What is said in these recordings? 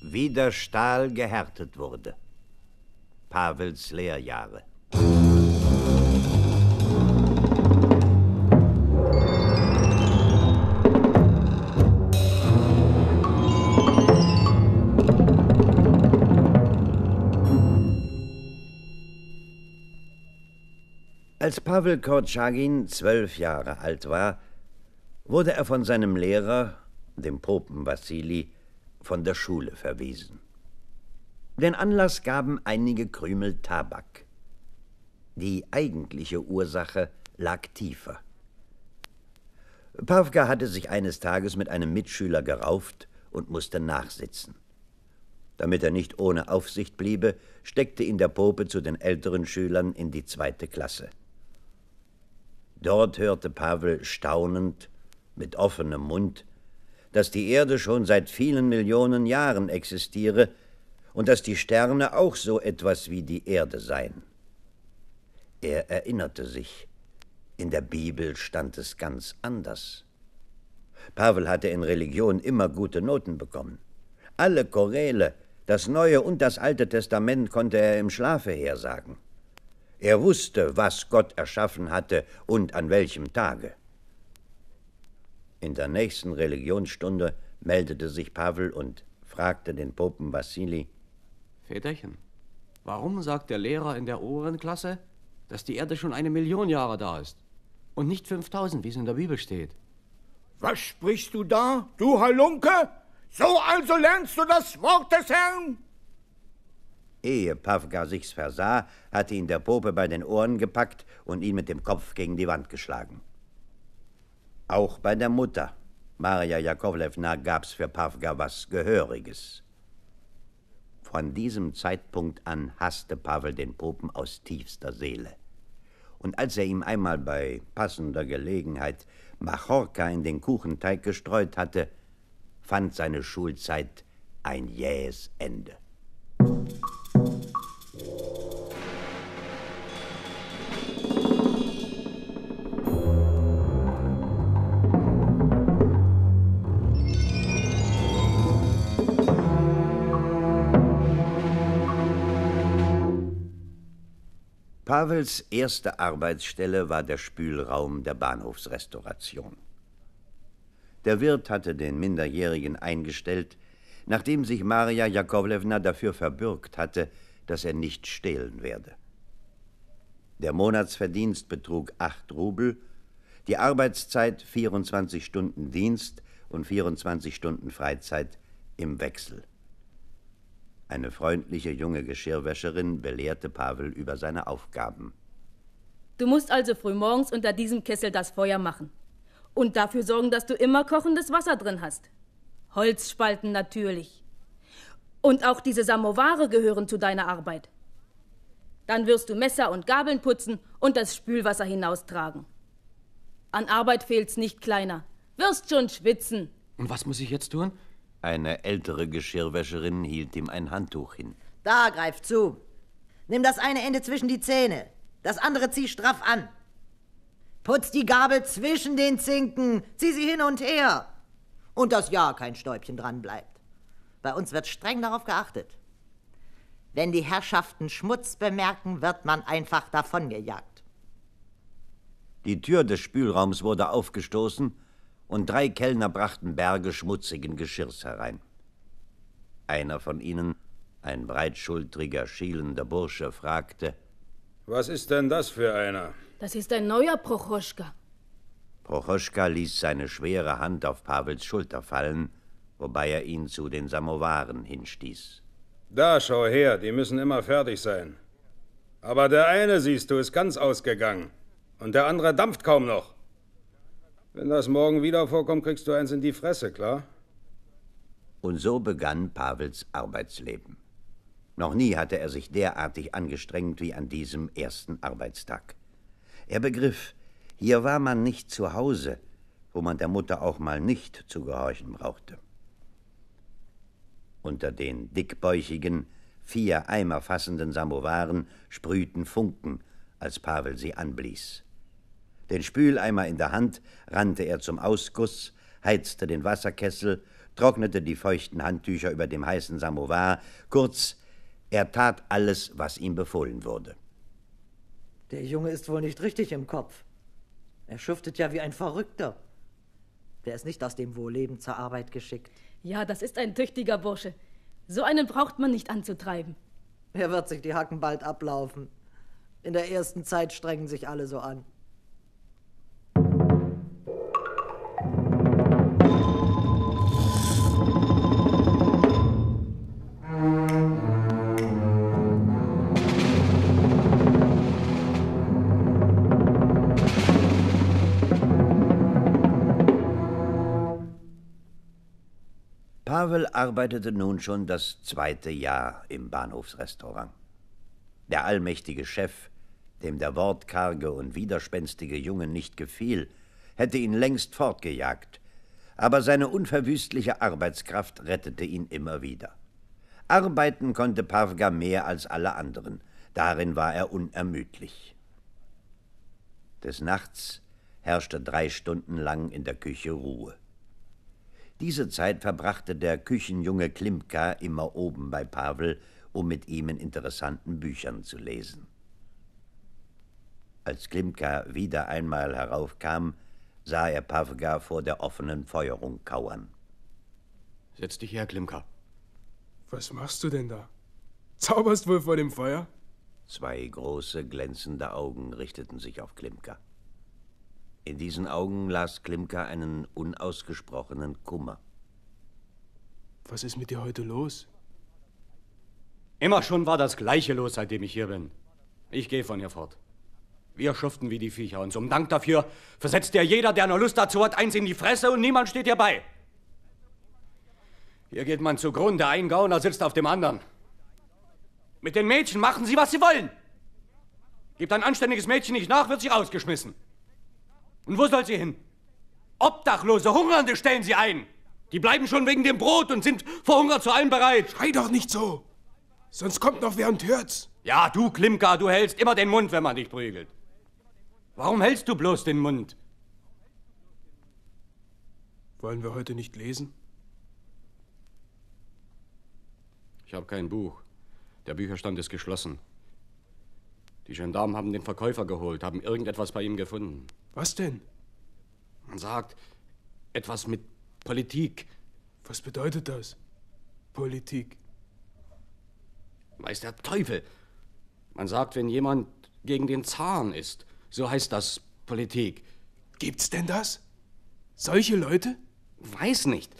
Wie der Stahl gehärtet wurde. Pavels Lehrjahre. Als Pawel Kortschagin zwölf Jahre alt war, wurde er von seinem Lehrer, dem Popen Wassili, von der Schule verwiesen. Den Anlass gaben einige Krümel Tabak. Die eigentliche Ursache lag tiefer. Pawka hatte sich eines Tages mit einem Mitschüler gerauft und musste nachsitzen. Damit er nicht ohne Aufsicht bliebe, steckte ihn der Pope zu den älteren Schülern in die zweite Klasse. Dort hörte Pavel staunend, mit offenem Mund, dass die Erde schon seit vielen Millionen Jahren existiere und dass die Sterne auch so etwas wie die Erde seien. Er erinnerte sich, in der Bibel stand es ganz anders. Pavel hatte in Religion immer gute Noten bekommen. Alle Choräle, das Neue und das Alte Testament konnte er im Schlafe hersagen. Er wusste, was Gott erschaffen hatte und an welchem Tage. In der nächsten Religionsstunde meldete sich Pavel und fragte den Popen Vassili: Väterchen, warum sagt der Lehrer in der oberen Klasse, dass die Erde schon eine Million Jahre da ist und nicht 5000, wie es in der Bibel steht? Was sprichst du da, du Halunke? So also lernst du das Wort des Herrn? Ehe Pawka sich's versah, hatte ihn der Pope bei den Ohren gepackt und ihn mit dem Kopf gegen die Wand geschlagen. Auch bei der Mutter, Maria Jakowlewna, gab's für Pawka was Gehöriges. Von diesem Zeitpunkt an hasste Pavel den Popen aus tiefster Seele. Und als er ihm einmal bei passender Gelegenheit Machorka in den Kuchenteig gestreut hatte, fand seine Schulzeit ein jähes Ende. Pavels erste Arbeitsstelle war der Spülraum der Bahnhofsrestauration. Der Wirt hatte den Minderjährigen eingestellt, nachdem sich Maria Jakowlewna dafür verbürgt hatte, dass er nicht stehlen werde. Der Monatsverdienst betrug acht Rubel, die Arbeitszeit 24 Stunden Dienst und 24 Stunden Freizeit im Wechsel. Eine freundliche junge Geschirrwäscherin belehrte Pavel über seine Aufgaben. Du musst also frühmorgens unter diesem Kessel das Feuer machen und dafür sorgen, dass du immer kochendes Wasser drin hast. Holzspalten natürlich. Und auch diese Samovare gehören zu deiner Arbeit. Dann wirst du Messer und Gabeln putzen und das Spülwasser hinaustragen. An Arbeit fehlt's nicht, Kleiner. Wirst schon schwitzen. Und was muss ich jetzt tun? Eine ältere Geschirrwäscherin hielt ihm ein Handtuch hin. Da greif zu. Nimm das eine Ende zwischen die Zähne. Das andere zieh straff an. Putz die Gabel zwischen den Zinken. Zieh sie hin und her. Und dass ja kein Stäubchen dran bleibt. Bei uns wird streng darauf geachtet. Wenn die Herrschaften Schmutz bemerken, wird man einfach davongejagt. Die Tür des Spülraums wurde aufgestoßen und drei Kellner brachten Berge schmutzigen Geschirrs herein. Einer von ihnen, ein breitschultriger, schielender Bursche, fragte: Was ist denn das für einer? Das ist ein neuer Prochoschka. Prochoschka ließ seine schwere Hand auf Pavels Schulter fallen wobei er ihn zu den Samowaren hinstieß. Da, schau her, die müssen immer fertig sein. Aber der eine, siehst du, ist ganz ausgegangen. Und der andere dampft kaum noch. Wenn das morgen wieder vorkommt, kriegst du eins in die Fresse, klar? Und so begann Pavels Arbeitsleben. Noch nie hatte er sich derartig angestrengt wie an diesem ersten Arbeitstag. Er begriff, hier war man nicht zu Hause, wo man der Mutter auch mal nicht zu gehorchen brauchte. Unter den dickbäuchigen, vier Eimer fassenden Samowaren sprühten Funken, als Pavel sie anblies. Den Spüleimer in der Hand rannte er zum Ausguss, heizte den Wasserkessel, trocknete die feuchten Handtücher über dem heißen Samowar, kurz, er tat alles, was ihm befohlen wurde. Der Junge ist wohl nicht richtig im Kopf. Er schuftet ja wie ein Verrückter. Der ist nicht aus dem Wohlleben zur Arbeit geschickt. Ja, das ist ein tüchtiger Bursche. So einen braucht man nicht anzutreiben. Er wird sich die Hacken bald ablaufen. In der ersten Zeit strengen sich alle so an. Pavel arbeitete nun schon das zweite Jahr im Bahnhofsrestaurant. Der allmächtige Chef, dem der wortkarge und widerspenstige Junge nicht gefiel, hätte ihn längst fortgejagt, aber seine unverwüstliche Arbeitskraft rettete ihn immer wieder. Arbeiten konnte Pavga mehr als alle anderen, darin war er unermüdlich. Des Nachts herrschte drei Stunden lang in der Küche Ruhe. Diese Zeit verbrachte der Küchenjunge Klimka immer oben bei Pavel, um mit ihm in interessanten Büchern zu lesen. Als Klimka wieder einmal heraufkam, sah er Pawga vor der offenen Feuerung kauern. Setz dich her, Klimka. Was machst du denn da? Zauberst wohl vor dem Feuer? Zwei große, glänzende Augen richteten sich auf Klimka. In diesen Augen las Klimka einen unausgesprochenen Kummer. Was ist mit dir heute los? Immer schon war das Gleiche los, seitdem ich hier bin. Ich gehe von hier fort. Wir schuften wie die Viecher und zum Dank dafür versetzt dir jeder, der nur Lust dazu hat, eins in die Fresse und niemand steht dir bei. Hier geht man zugrunde, ein Gauner sitzt auf dem anderen. Mit den Mädchen machen sie, was sie wollen. Gibt ein anständiges Mädchen nicht nach, wird sie rausgeschmissen. Und wo soll sie hin? Obdachlose, Hungernde stellen sie ein. Die bleiben schon wegen dem Brot und sind vor Hunger zu allem bereit. Schrei doch nicht so. Sonst kommt noch wer und hört's. Ja, du Klimka, du hältst immer den Mund, wenn man dich prügelt. Warum hältst du bloß den Mund? Wollen wir heute nicht lesen? Ich habe kein Buch. Der Bücherstand ist geschlossen. Die Gendarmen haben den Verkäufer geholt, haben irgendetwas bei ihm gefunden. Was denn? Man sagt, etwas mit Politik. Was bedeutet das? Politik. Weiß der Teufel. Man sagt, wenn jemand gegen den Zahn ist, so heißt das Politik. Gibt's denn das? Solche Leute? Weiß nicht.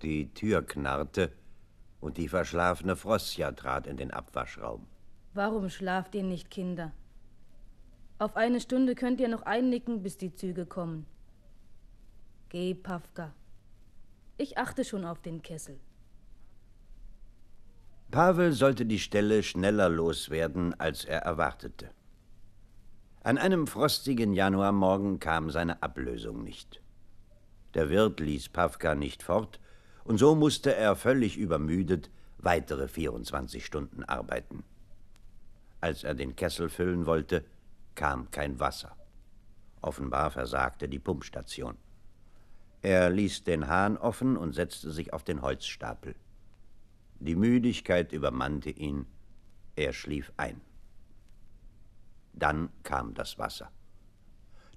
Die Tür knarrte und die verschlafene Frosja trat in den Abwaschraum. Warum schlaft ihr nicht, Kinder? Auf eine Stunde könnt ihr noch einnicken, bis die Züge kommen. Geh, Pavka. Ich achte schon auf den Kessel. Pavel sollte die Stelle schneller loswerden, als er erwartete. An einem frostigen Januarmorgen kam seine Ablösung nicht. Der Wirt ließ Pavka nicht fort, und so musste er völlig übermüdet weitere 24 Stunden arbeiten. Als er den Kessel füllen wollte, kam kein Wasser. Offenbar versagte die Pumpstation. Er ließ den Hahn offen und setzte sich auf den Holzstapel. Die Müdigkeit übermannte ihn, er schlief ein. Dann kam das Wasser.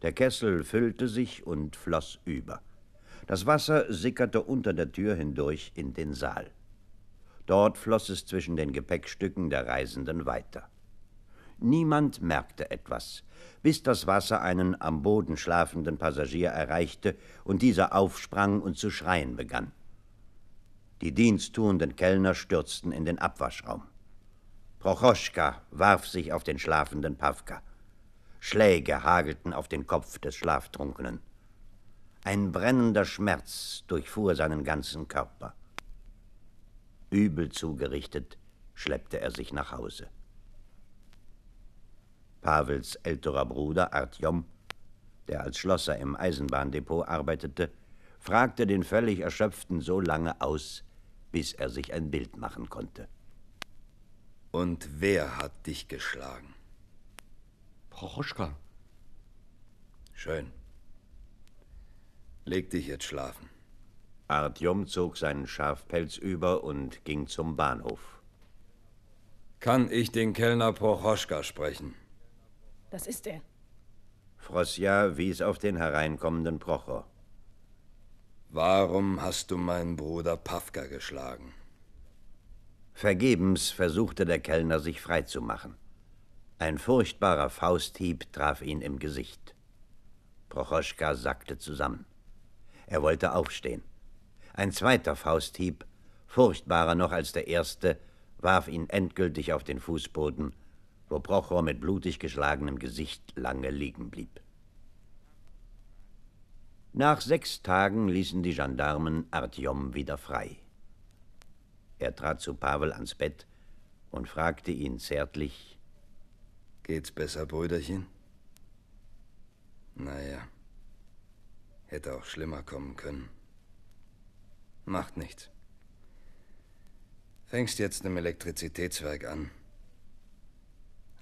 Der Kessel füllte sich und floss über. Das Wasser sickerte unter der Tür hindurch in den Saal. Dort floss es zwischen den Gepäckstücken der Reisenden weiter. Niemand merkte etwas, bis das Wasser einen am Boden schlafenden Passagier erreichte und dieser aufsprang und zu schreien begann. Die diensttuenden Kellner stürzten in den Abwaschraum. Prochoschka warf sich auf den schlafenden Pawka. Schläge hagelten auf den Kopf des Schlaftrunkenen. Ein brennender Schmerz durchfuhr seinen ganzen Körper. Übel zugerichtet schleppte er sich nach Hause. Pavels älterer Bruder Artyom, der als Schlosser im Eisenbahndepot arbeitete, fragte den völlig Erschöpften so lange aus, bis er sich ein Bild machen konnte. Und wer hat dich geschlagen? Prochoschka. Schön. Leg dich jetzt schlafen. Artyom zog seinen Schafpelz über und ging zum Bahnhof. Kann ich den Kellner Prochoschka sprechen? Das ist er. Frosja wies auf den hereinkommenden Procher. Warum hast du meinen Bruder Pawka geschlagen? Vergebens versuchte der Kellner, sich freizumachen. Ein furchtbarer Fausthieb traf ihn im Gesicht. Prochoschka sackte zusammen. Er wollte aufstehen. Ein zweiter Fausthieb, furchtbarer noch als der erste, warf ihn endgültig auf den Fußboden wo Prochor mit blutig geschlagenem Gesicht lange liegen blieb. Nach sechs Tagen ließen die Gendarmen Artyom wieder frei. Er trat zu Pavel ans Bett und fragte ihn zärtlich: Geht's besser, Brüderchen? Naja, hätte auch schlimmer kommen können. Macht nichts. Fängst jetzt im Elektrizitätswerk an.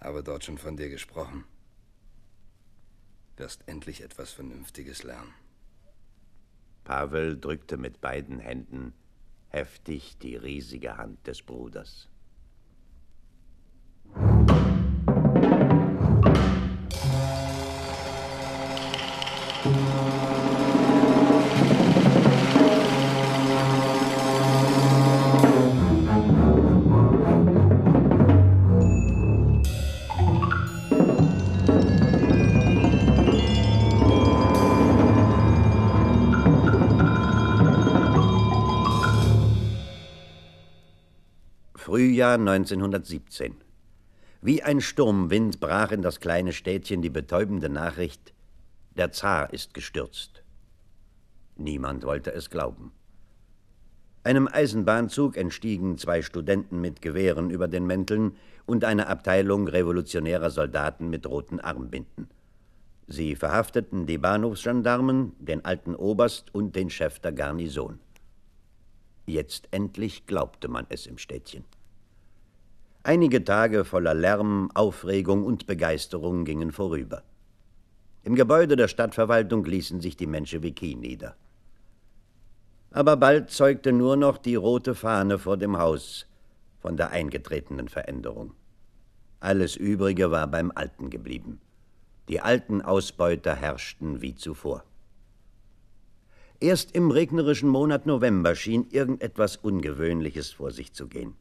Habe dort schon von dir gesprochen. Wirst endlich etwas Vernünftiges lernen. Pavel drückte mit beiden Händen heftig die riesige Hand des Bruders. Frühjahr 1917. Wie ein Sturmwind brach in das kleine Städtchen die betäubende Nachricht, der Zar ist gestürzt. Niemand wollte es glauben. Einem Eisenbahnzug entstiegen zwei Studenten mit Gewehren über den Mänteln und eine Abteilung revolutionärer Soldaten mit roten Armbinden. Sie verhafteten die Bahnhofsgendarmen, den alten Oberst und den Chef der Garnison. Jetzt endlich glaubte man es im Städtchen. Einige Tage voller Lärm, Aufregung und Begeisterung gingen vorüber. Im Gebäude der Stadtverwaltung ließen sich die Menschewiki nieder. Aber bald zeugte nur noch die rote Fahne vor dem Haus von der eingetretenen Veränderung. Alles Übrige war beim Alten geblieben. Die alten Ausbeuter herrschten wie zuvor. Erst im regnerischen Monat November schien irgendetwas Ungewöhnliches vor sich zu gehen.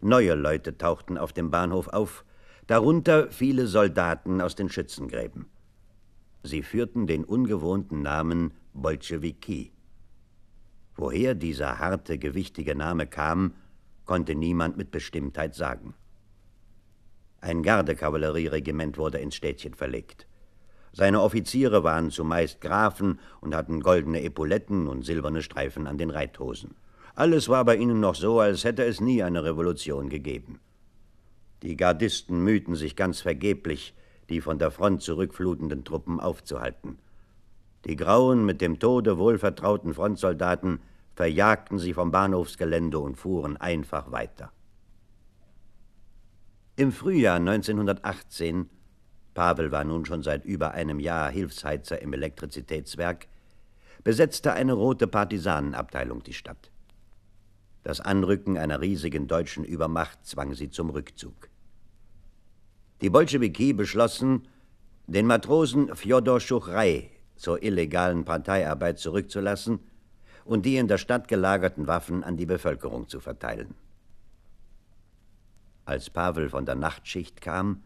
Neue Leute tauchten auf dem Bahnhof auf, darunter viele Soldaten aus den Schützengräben. Sie führten den ungewohnten Namen Bolschewiki. Woher dieser harte, gewichtige Name kam, konnte niemand mit Bestimmtheit sagen. Ein Gardekavallerieregiment wurde ins Städtchen verlegt. Seine Offiziere waren zumeist Grafen und hatten goldene Epauletten und silberne Streifen an den Reithosen. Alles war bei ihnen noch so, als hätte es nie eine Revolution gegeben. Die Gardisten mühten sich ganz vergeblich, die von der Front zurückflutenden Truppen aufzuhalten. Die grauen, mit dem Tode wohlvertrauten Frontsoldaten verjagten sie vom Bahnhofsgelände und fuhren einfach weiter. Im Frühjahr 1918, Pavel war nun schon seit über einem Jahr Hilfsheizer im Elektrizitätswerk, besetzte eine rote Partisanenabteilung die Stadt. Das Anrücken einer riesigen deutschen Übermacht zwang sie zum Rückzug. Die Bolschewiki beschlossen, den Matrosen Fjodor Schuchrei zur illegalen Parteiarbeit zurückzulassen und die in der Stadt gelagerten Waffen an die Bevölkerung zu verteilen. Als Pavel von der Nachtschicht kam,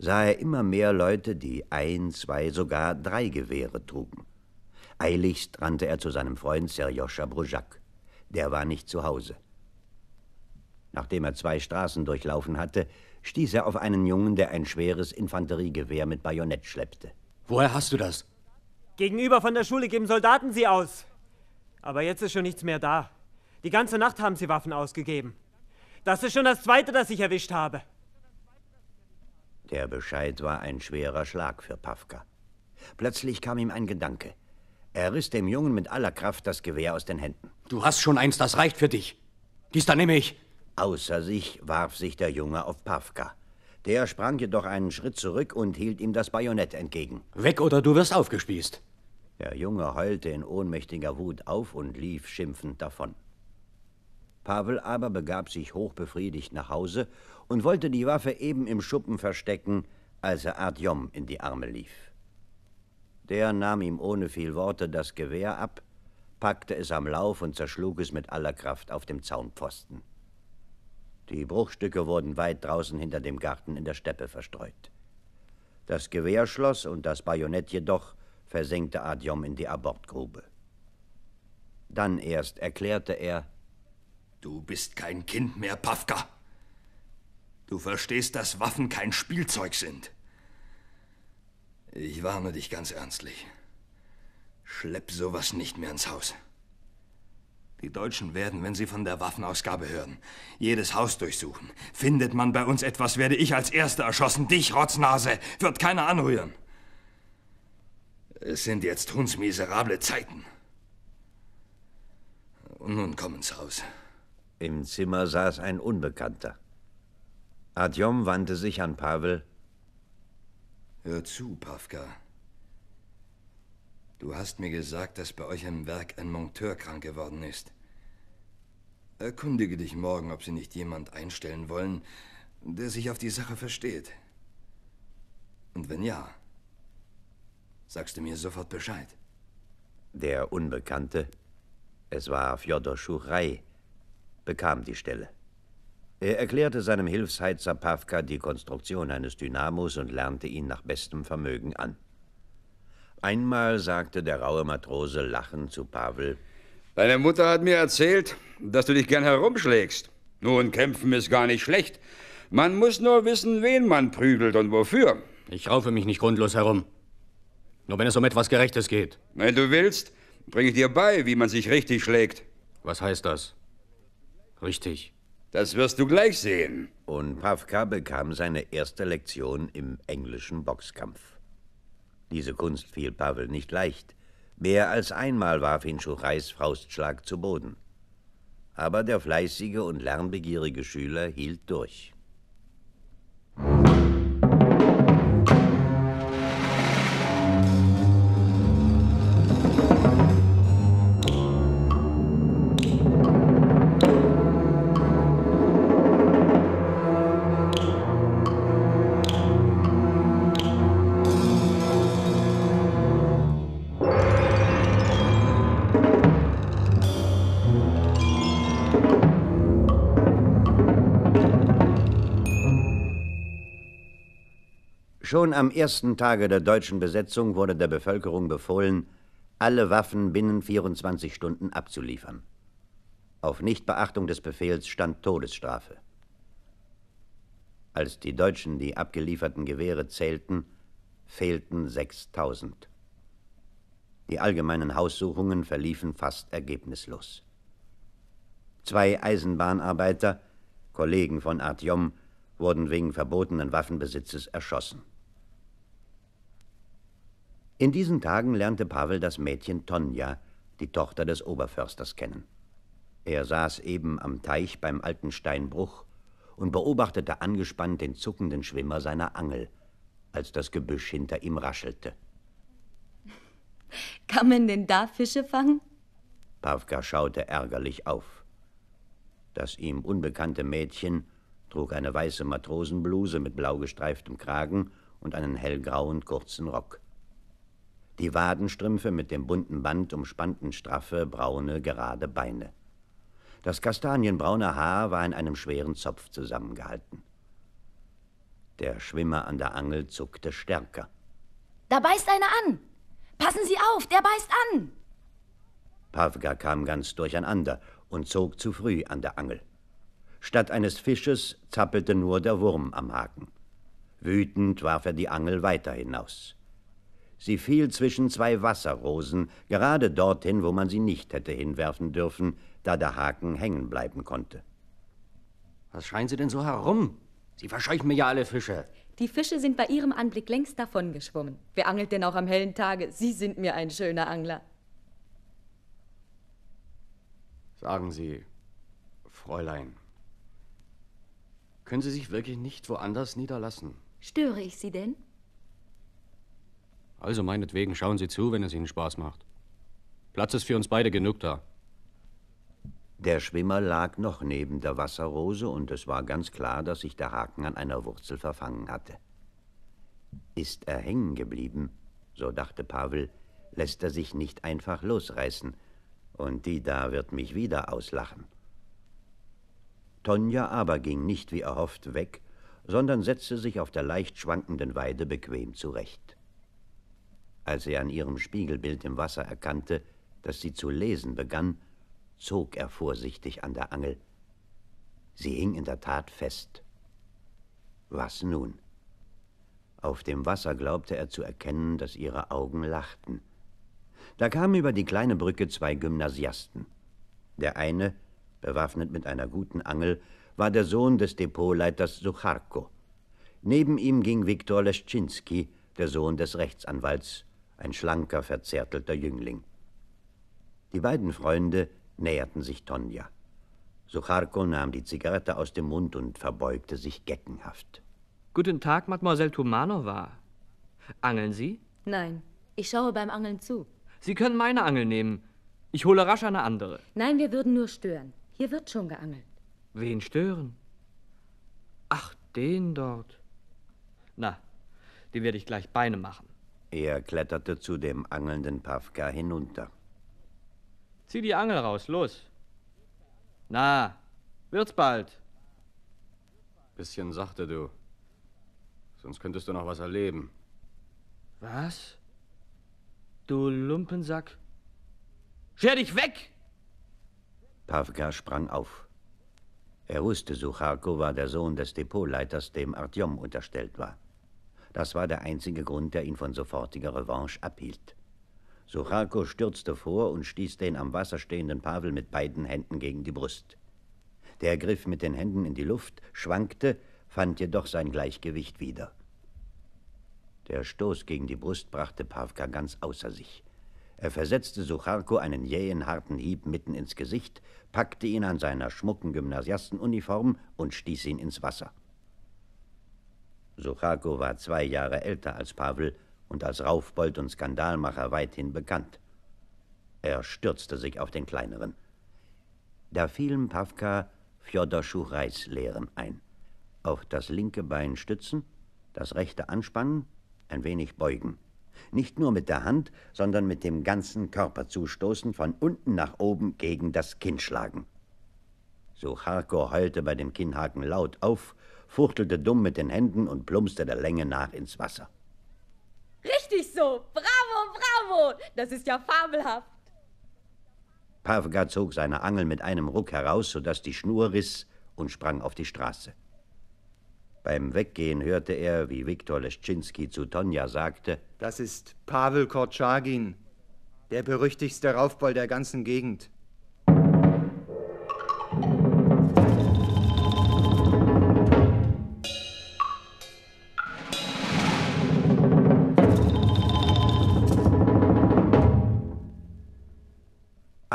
sah er immer mehr Leute, die ein, zwei, sogar drei Gewehre trugen. Eiligst rannte er zu seinem Freund Serjoscha Brujak der war nicht zu Hause. Nachdem er zwei Straßen durchlaufen hatte, stieß er auf einen Jungen, der ein schweres Infanteriegewehr mit Bajonett schleppte. Woher hast du das? Gegenüber von der Schule geben Soldaten sie aus. Aber jetzt ist schon nichts mehr da. Die ganze Nacht haben sie Waffen ausgegeben. Das ist schon das zweite, das ich erwischt habe. Der Bescheid war ein schwerer Schlag für Pavka. Plötzlich kam ihm ein Gedanke. Er riss dem Jungen mit aller Kraft das Gewehr aus den Händen. Du hast schon eins, das reicht für dich. Dies da nehme ich. Außer sich warf sich der Junge auf Pawka. Der sprang jedoch einen Schritt zurück und hielt ihm das Bajonett entgegen. Weg oder du wirst aufgespießt. Der Junge heulte in ohnmächtiger Wut auf und lief schimpfend davon. Pavel aber begab sich hochbefriedigt nach Hause und wollte die Waffe eben im Schuppen verstecken, als er Artyom in die Arme lief. Der nahm ihm ohne viel Worte das Gewehr ab packte es am Lauf und zerschlug es mit aller Kraft auf dem Zaunpfosten. Die Bruchstücke wurden weit draußen hinter dem Garten in der Steppe verstreut. Das Gewehrschloss und das Bajonett jedoch versenkte Adjom in die Abortgrube. Dann erst erklärte er: Du bist kein Kind mehr, Pavka. Du verstehst, dass Waffen kein Spielzeug sind. Ich warne dich ganz ernstlich. Schlepp sowas nicht mehr ins Haus. Die Deutschen werden, wenn sie von der Waffenausgabe hören, jedes Haus durchsuchen. Findet man bei uns etwas, werde ich als Erster erschossen. Dich, Rotznase, wird keiner anrühren. Es sind jetzt hundsmiserable Zeiten. Und nun komm ins Haus. Im Zimmer saß ein Unbekannter. Adjom wandte sich an Pavel. Hör zu, Pavka. Du hast mir gesagt, dass bei euch am Werk ein Monteur krank geworden ist. Erkundige dich morgen, ob sie nicht jemand einstellen wollen, der sich auf die Sache versteht. Und wenn ja, sagst du mir sofort Bescheid. Der Unbekannte, es war Fjodor Schurei, bekam die Stelle. Er erklärte seinem Hilfsheizer Pavka die Konstruktion eines Dynamos und lernte ihn nach bestem Vermögen an. Einmal sagte der raue Matrose lachend zu Pavel: Deine Mutter hat mir erzählt, dass du dich gern herumschlägst. Nun, kämpfen ist gar nicht schlecht. Man muss nur wissen, wen man prügelt und wofür. Ich raufe mich nicht grundlos herum. Nur wenn es um etwas Gerechtes geht. Wenn du willst, bringe ich dir bei, wie man sich richtig schlägt. Was heißt das? Richtig. Das wirst du gleich sehen. Und Pavka bekam seine erste Lektion im englischen Boxkampf. Diese Kunst fiel Pavel nicht leicht. Mehr als einmal warf ihn Schuchais Faustschlag zu Boden. Aber der fleißige und lernbegierige Schüler hielt durch. Schon am ersten Tage der deutschen Besetzung wurde der Bevölkerung befohlen, alle Waffen binnen 24 Stunden abzuliefern. Auf Nichtbeachtung des Befehls stand Todesstrafe. Als die Deutschen die abgelieferten Gewehre zählten, fehlten 6000. Die allgemeinen Haussuchungen verliefen fast ergebnislos. Zwei Eisenbahnarbeiter, Kollegen von Artyom, wurden wegen verbotenen Waffenbesitzes erschossen. In diesen Tagen lernte Pavel das Mädchen Tonja, die Tochter des Oberförsters, kennen. Er saß eben am Teich beim alten Steinbruch und beobachtete angespannt den zuckenden Schwimmer seiner Angel, als das Gebüsch hinter ihm raschelte. Kann man denn da Fische fangen? Pavka schaute ärgerlich auf. Das ihm unbekannte Mädchen trug eine weiße Matrosenbluse mit blau gestreiftem Kragen und einen hellgrauen kurzen Rock die Wadenstrümpfe mit dem bunten Band umspannten straffe, braune, gerade Beine. Das kastanienbraune Haar war in einem schweren Zopf zusammengehalten. Der Schwimmer an der Angel zuckte stärker. Da beißt einer an! Passen Sie auf, der beißt an! Pavga kam ganz durcheinander und zog zu früh an der Angel. Statt eines Fisches zappelte nur der Wurm am Haken. Wütend warf er die Angel weiter hinaus. Sie fiel zwischen zwei Wasserrosen, gerade dorthin, wo man sie nicht hätte hinwerfen dürfen, da der Haken hängen bleiben konnte. Was scheinen Sie denn so herum? Sie verscheuchen mir ja alle Fische. Die Fische sind bei Ihrem Anblick längst davongeschwommen. Wer angelt denn auch am hellen Tage? Sie sind mir ein schöner Angler. Sagen Sie, Fräulein, können Sie sich wirklich nicht woanders niederlassen? Störe ich Sie denn? Also meinetwegen schauen Sie zu, wenn es Ihnen Spaß macht. Platz ist für uns beide genug da. Der Schwimmer lag noch neben der Wasserrose und es war ganz klar, dass sich der Haken an einer Wurzel verfangen hatte. Ist er hängen geblieben, so dachte Pavel, lässt er sich nicht einfach losreißen, und die da wird mich wieder auslachen. Tonja aber ging nicht wie erhofft weg, sondern setzte sich auf der leicht schwankenden Weide bequem zurecht. Als er an ihrem Spiegelbild im Wasser erkannte, dass sie zu lesen begann, zog er vorsichtig an der Angel. Sie hing in der Tat fest. Was nun? Auf dem Wasser glaubte er zu erkennen, dass ihre Augen lachten. Da kamen über die kleine Brücke zwei Gymnasiasten. Der eine, bewaffnet mit einer guten Angel, war der Sohn des Depotleiters Sucharko. Neben ihm ging Viktor Leschczynski, der Sohn des Rechtsanwalts ein schlanker, verzärtelter Jüngling. Die beiden Freunde näherten sich Tonja. Sucharko nahm die Zigarette aus dem Mund und verbeugte sich geckenhaft. Guten Tag, Mademoiselle Tumanova. Angeln Sie? Nein, ich schaue beim Angeln zu. Sie können meine Angel nehmen. Ich hole rasch eine andere. Nein, wir würden nur stören. Hier wird schon geangelt. Wen stören? Ach, den dort. Na, den werde ich gleich Beine machen. Er kletterte zu dem angelnden Pavka hinunter. Zieh die Angel raus, los. Na, wird's bald. Bisschen sachte du. Sonst könntest du noch was erleben. Was? Du Lumpensack. Scher dich weg! Pavka sprang auf. Er wusste, Sucharko war der Sohn des Depotleiters, dem Artyom unterstellt war. Das war der einzige Grund, der ihn von sofortiger Revanche abhielt. Sucharko stürzte vor und stieß den am Wasser stehenden Pavel mit beiden Händen gegen die Brust. Der griff mit den Händen in die Luft, schwankte, fand jedoch sein Gleichgewicht wieder. Der Stoß gegen die Brust brachte Pavka ganz außer sich. Er versetzte Sucharko einen jähen, harten Hieb mitten ins Gesicht, packte ihn an seiner schmucken Gymnasiastenuniform und stieß ihn ins Wasser. Suchakow war zwei Jahre älter als Pavel und als Raufbold und Skandalmacher weithin bekannt. Er stürzte sich auf den Kleineren. Da fielen Pawka Fjodor Schuchreis Lehren ein. Auf das linke Bein stützen, das rechte anspannen, ein wenig beugen. Nicht nur mit der Hand, sondern mit dem ganzen Körper zustoßen, von unten nach oben gegen das Kinn schlagen. Sucharko heulte bei dem Kinnhaken laut auf fuchtelte dumm mit den Händen und plumpste der Länge nach ins Wasser. Richtig so! Bravo, bravo! Das ist ja fabelhaft! Pavga zog seine Angel mit einem Ruck heraus, sodass die Schnur riss und sprang auf die Straße. Beim Weggehen hörte er, wie Viktor Leschczynski zu Tonja sagte: Das ist Pavel Korczagin, der berüchtigste Raufball der ganzen Gegend.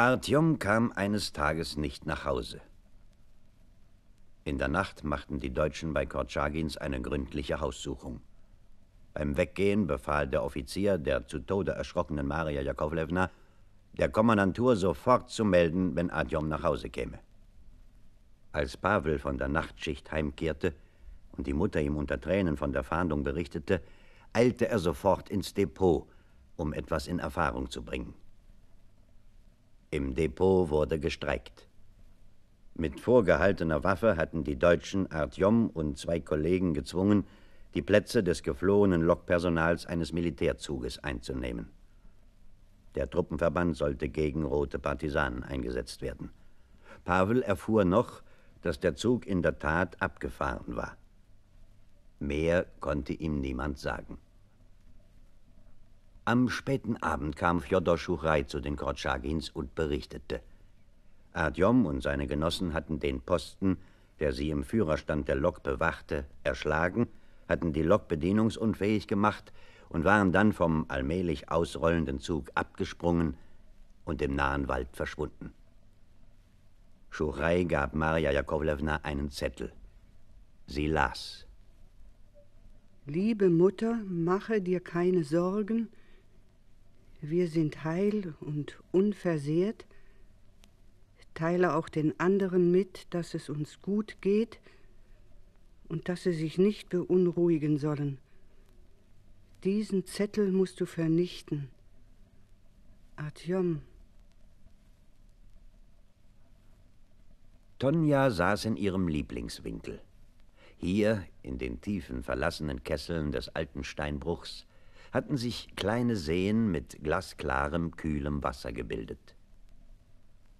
Artyom kam eines Tages nicht nach Hause. In der Nacht machten die Deutschen bei Kortschagins eine gründliche Haussuchung. Beim Weggehen befahl der Offizier der zu Tode erschrockenen Maria Jakowlewna, der Kommandantur sofort zu melden, wenn Artyom nach Hause käme. Als Pavel von der Nachtschicht heimkehrte und die Mutter ihm unter Tränen von der Fahndung berichtete, eilte er sofort ins Depot, um etwas in Erfahrung zu bringen. Im Depot wurde gestreikt. Mit vorgehaltener Waffe hatten die Deutschen Artjom und zwei Kollegen gezwungen, die Plätze des geflohenen Lokpersonals eines Militärzuges einzunehmen. Der Truppenverband sollte gegen rote Partisanen eingesetzt werden. Pavel erfuhr noch, dass der Zug in der Tat abgefahren war. Mehr konnte ihm niemand sagen. Am späten Abend kam Fjodor Schuchrei zu den Kortschagins und berichtete. Adjom und seine Genossen hatten den Posten, der sie im Führerstand der Lok bewachte, erschlagen, hatten die Lok bedienungsunfähig gemacht und waren dann vom allmählich ausrollenden Zug abgesprungen und im nahen Wald verschwunden. Schurei gab Marja Jakowlewna einen Zettel. Sie las. Liebe Mutter, mache dir keine Sorgen, wir sind heil und unversehrt. Teile auch den anderen mit, dass es uns gut geht und dass sie sich nicht beunruhigen sollen. Diesen Zettel musst du vernichten. Atjom. Tonja saß in ihrem Lieblingswinkel. Hier, in den tiefen, verlassenen Kesseln des alten Steinbruchs, hatten sich kleine Seen mit glasklarem, kühlem Wasser gebildet.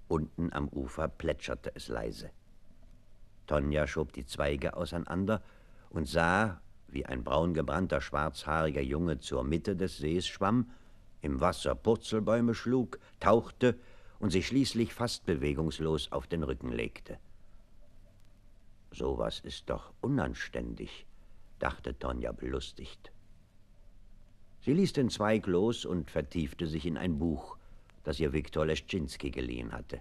Unten am Ufer plätscherte es leise. Tonja schob die Zweige auseinander und sah, wie ein braungebrannter, schwarzhaariger Junge zur Mitte des Sees schwamm, im Wasser Purzelbäume schlug, tauchte und sich schließlich fast bewegungslos auf den Rücken legte. Sowas ist doch unanständig, dachte Tonja belustigt. Sie ließ den Zweig los und vertiefte sich in ein Buch, das ihr Viktor Leschczynski geliehen hatte.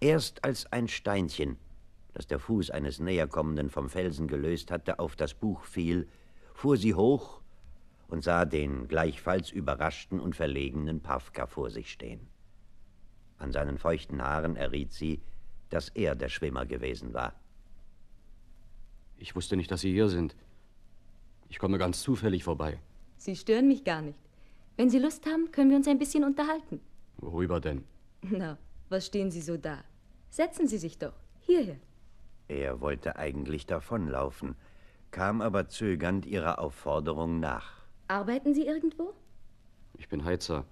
Erst als ein Steinchen, das der Fuß eines Näherkommenden vom Felsen gelöst hatte, auf das Buch fiel, fuhr sie hoch und sah den gleichfalls überraschten und verlegenen Pawka vor sich stehen. An seinen feuchten Haaren erriet sie, dass er der Schwimmer gewesen war. Ich wusste nicht, dass Sie hier sind. Ich komme ganz zufällig vorbei. Sie stören mich gar nicht. Wenn Sie Lust haben, können wir uns ein bisschen unterhalten. Worüber denn? Na, was stehen Sie so da? Setzen Sie sich doch. Hierher. Er wollte eigentlich davonlaufen, kam aber zögernd ihrer Aufforderung nach. Arbeiten Sie irgendwo? Ich bin Heizer.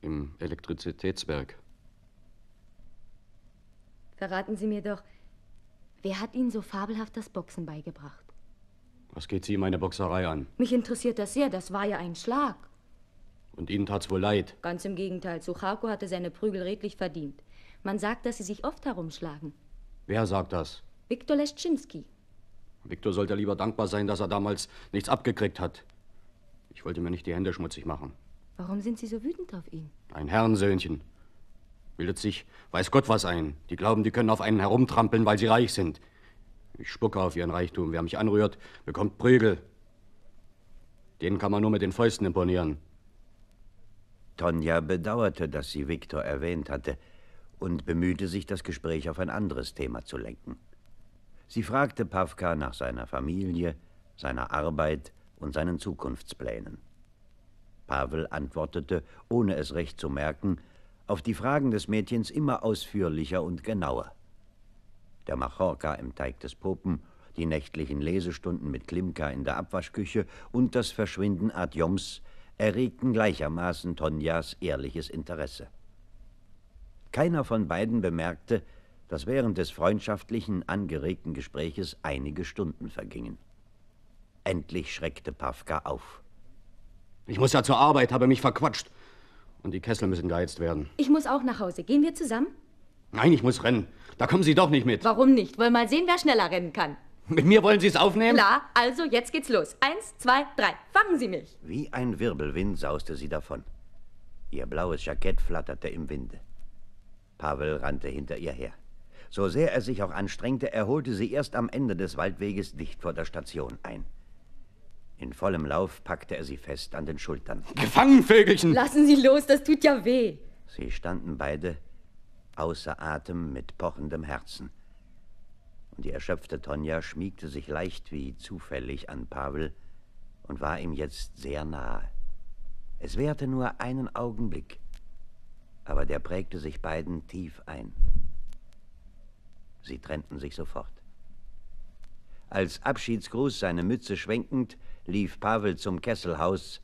Im Elektrizitätswerk. Verraten Sie mir doch, wer hat Ihnen so fabelhaft das Boxen beigebracht? Was geht Sie meine Boxerei an? Mich interessiert das sehr, das war ja ein Schlag. Und Ihnen tat's wohl leid? Ganz im Gegenteil, Suchako hatte seine Prügel redlich verdient. Man sagt, dass sie sich oft herumschlagen. Wer sagt das? Viktor Leschinski. Viktor sollte lieber dankbar sein, dass er damals nichts abgekriegt hat. Ich wollte mir nicht die Hände schmutzig machen. Warum sind Sie so wütend auf ihn? Ein Herrensöhnchen. Bildet sich, weiß Gott was ein. Die glauben, die können auf einen herumtrampeln, weil sie reich sind. Ich spucke auf ihren Reichtum. Wer mich anrührt, bekommt Prügel. Den kann man nur mit den Fäusten imponieren. Tonja bedauerte, dass sie Viktor erwähnt hatte und bemühte sich, das Gespräch auf ein anderes Thema zu lenken. Sie fragte Pavka nach seiner Familie, seiner Arbeit und seinen Zukunftsplänen. Pavel antwortete, ohne es recht zu merken, auf die Fragen des Mädchens immer ausführlicher und genauer der Machorka im Teig des Popen, die nächtlichen Lesestunden mit Klimka in der Abwaschküche und das Verschwinden Adjoms erregten gleichermaßen Tonjas ehrliches Interesse. Keiner von beiden bemerkte, dass während des freundschaftlichen, angeregten Gespräches einige Stunden vergingen. Endlich schreckte Pavka auf. Ich muss ja zur Arbeit, habe mich verquatscht. Und die Kessel müssen geheizt werden. Ich muss auch nach Hause. Gehen wir zusammen? Nein, ich muss rennen. Da kommen Sie doch nicht mit. Warum nicht? Wollen mal sehen, wer schneller rennen kann. Mit mir wollen Sie es aufnehmen? Klar, also jetzt geht's los. Eins, zwei, drei. Fangen Sie mich. Wie ein Wirbelwind sauste sie davon. Ihr blaues Jackett flatterte im Winde. Pavel rannte hinter ihr her. So sehr er sich auch anstrengte, erholte sie erst am Ende des Waldweges dicht vor der Station ein. In vollem Lauf packte er sie fest an den Schultern. Gefangen, Vögelchen! Lassen Sie los, das tut ja weh. Sie standen beide außer Atem mit pochendem Herzen. Und die erschöpfte Tonja schmiegte sich leicht wie zufällig an Pavel und war ihm jetzt sehr nahe. Es währte nur einen Augenblick, aber der prägte sich beiden tief ein. Sie trennten sich sofort. Als Abschiedsgruß seine Mütze schwenkend, lief Pavel zum Kesselhaus,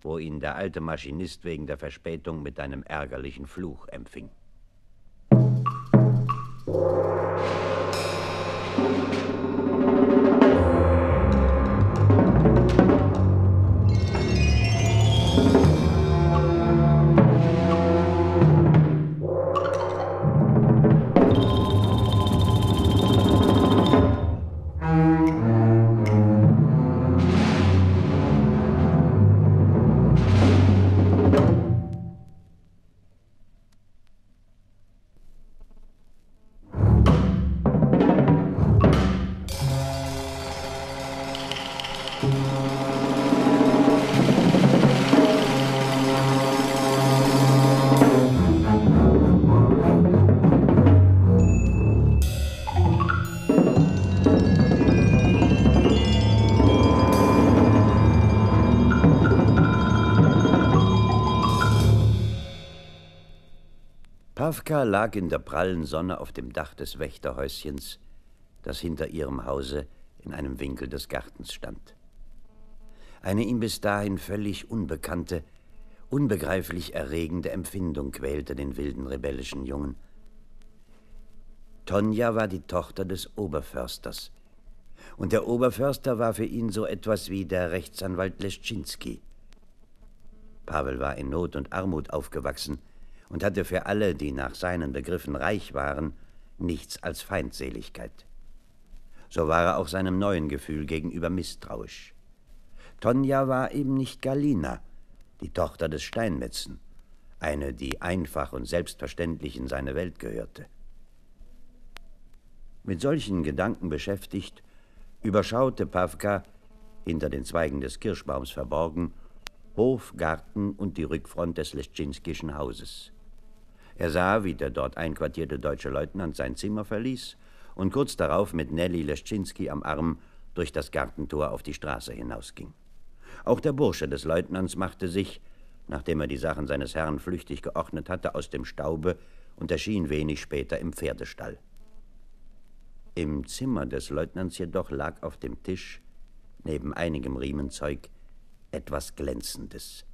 wo ihn der alte Maschinist wegen der Verspätung mit einem ärgerlichen Fluch empfing. you Oskar lag in der prallen Sonne auf dem Dach des Wächterhäuschens, das hinter ihrem Hause in einem Winkel des Gartens stand. Eine ihm bis dahin völlig unbekannte, unbegreiflich erregende Empfindung quälte den wilden rebellischen Jungen. Tonja war die Tochter des Oberförsters. Und der Oberförster war für ihn so etwas wie der Rechtsanwalt Leschczynski. Pavel war in Not und Armut aufgewachsen und hatte für alle, die nach seinen Begriffen reich waren, nichts als Feindseligkeit. So war er auch seinem neuen Gefühl gegenüber misstrauisch. Tonja war eben nicht Galina, die Tochter des Steinmetzen, eine, die einfach und selbstverständlich in seine Welt gehörte. Mit solchen Gedanken beschäftigt, überschaute Pawka, hinter den Zweigen des Kirschbaums verborgen, Hof, Garten und die Rückfront des Leschinskischen Hauses. Er sah, wie der dort einquartierte deutsche Leutnant sein Zimmer verließ und kurz darauf mit Nelly Leschczynski am Arm durch das Gartentor auf die Straße hinausging. Auch der Bursche des Leutnants machte sich, nachdem er die Sachen seines Herrn flüchtig geordnet hatte, aus dem Staube und erschien wenig später im Pferdestall. Im Zimmer des Leutnants jedoch lag auf dem Tisch, neben einigem Riemenzeug, etwas Glänzendes.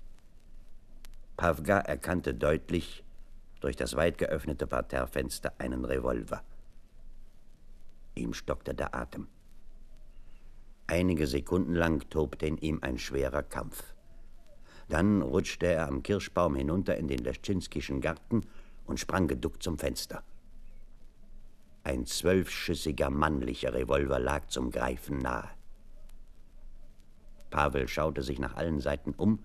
Pawga erkannte deutlich, durch das weit geöffnete Parterrefenster einen Revolver. Ihm stockte der Atem. Einige Sekunden lang tobte in ihm ein schwerer Kampf. Dann rutschte er am Kirschbaum hinunter in den Leschinskischen Garten und sprang geduckt zum Fenster. Ein zwölfschüssiger männlicher Revolver lag zum Greifen nahe. Pavel schaute sich nach allen Seiten um,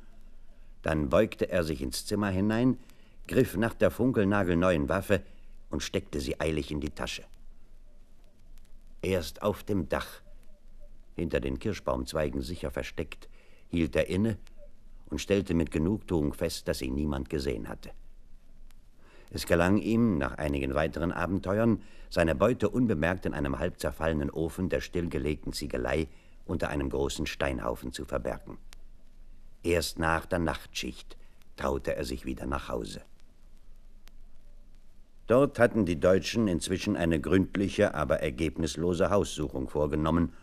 dann beugte er sich ins Zimmer hinein, griff nach der funkelnagelneuen Waffe und steckte sie eilig in die Tasche. Erst auf dem Dach, hinter den Kirschbaumzweigen sicher versteckt, hielt er inne und stellte mit Genugtuung fest, dass ihn niemand gesehen hatte. Es gelang ihm, nach einigen weiteren Abenteuern, seine Beute unbemerkt in einem halb zerfallenen Ofen der stillgelegten Ziegelei unter einem großen Steinhaufen zu verbergen. Erst nach der Nachtschicht traute er sich wieder nach Hause. Dort hatten die Deutschen inzwischen eine gründliche, aber ergebnislose Haussuchung vorgenommen,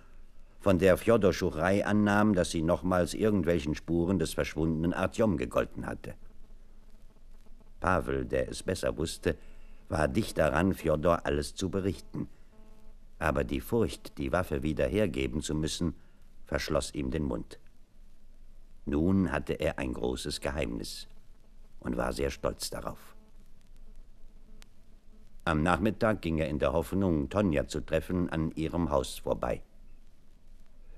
von der Fjodor Schurei annahm, dass sie nochmals irgendwelchen Spuren des verschwundenen Artyom gegolten hatte. Pavel, der es besser wusste, war dicht daran, Fjodor alles zu berichten. Aber die Furcht, die Waffe wieder hergeben zu müssen, verschloss ihm den Mund. Nun hatte er ein großes Geheimnis und war sehr stolz darauf. Am Nachmittag ging er in der Hoffnung, Tonja zu treffen, an ihrem Haus vorbei.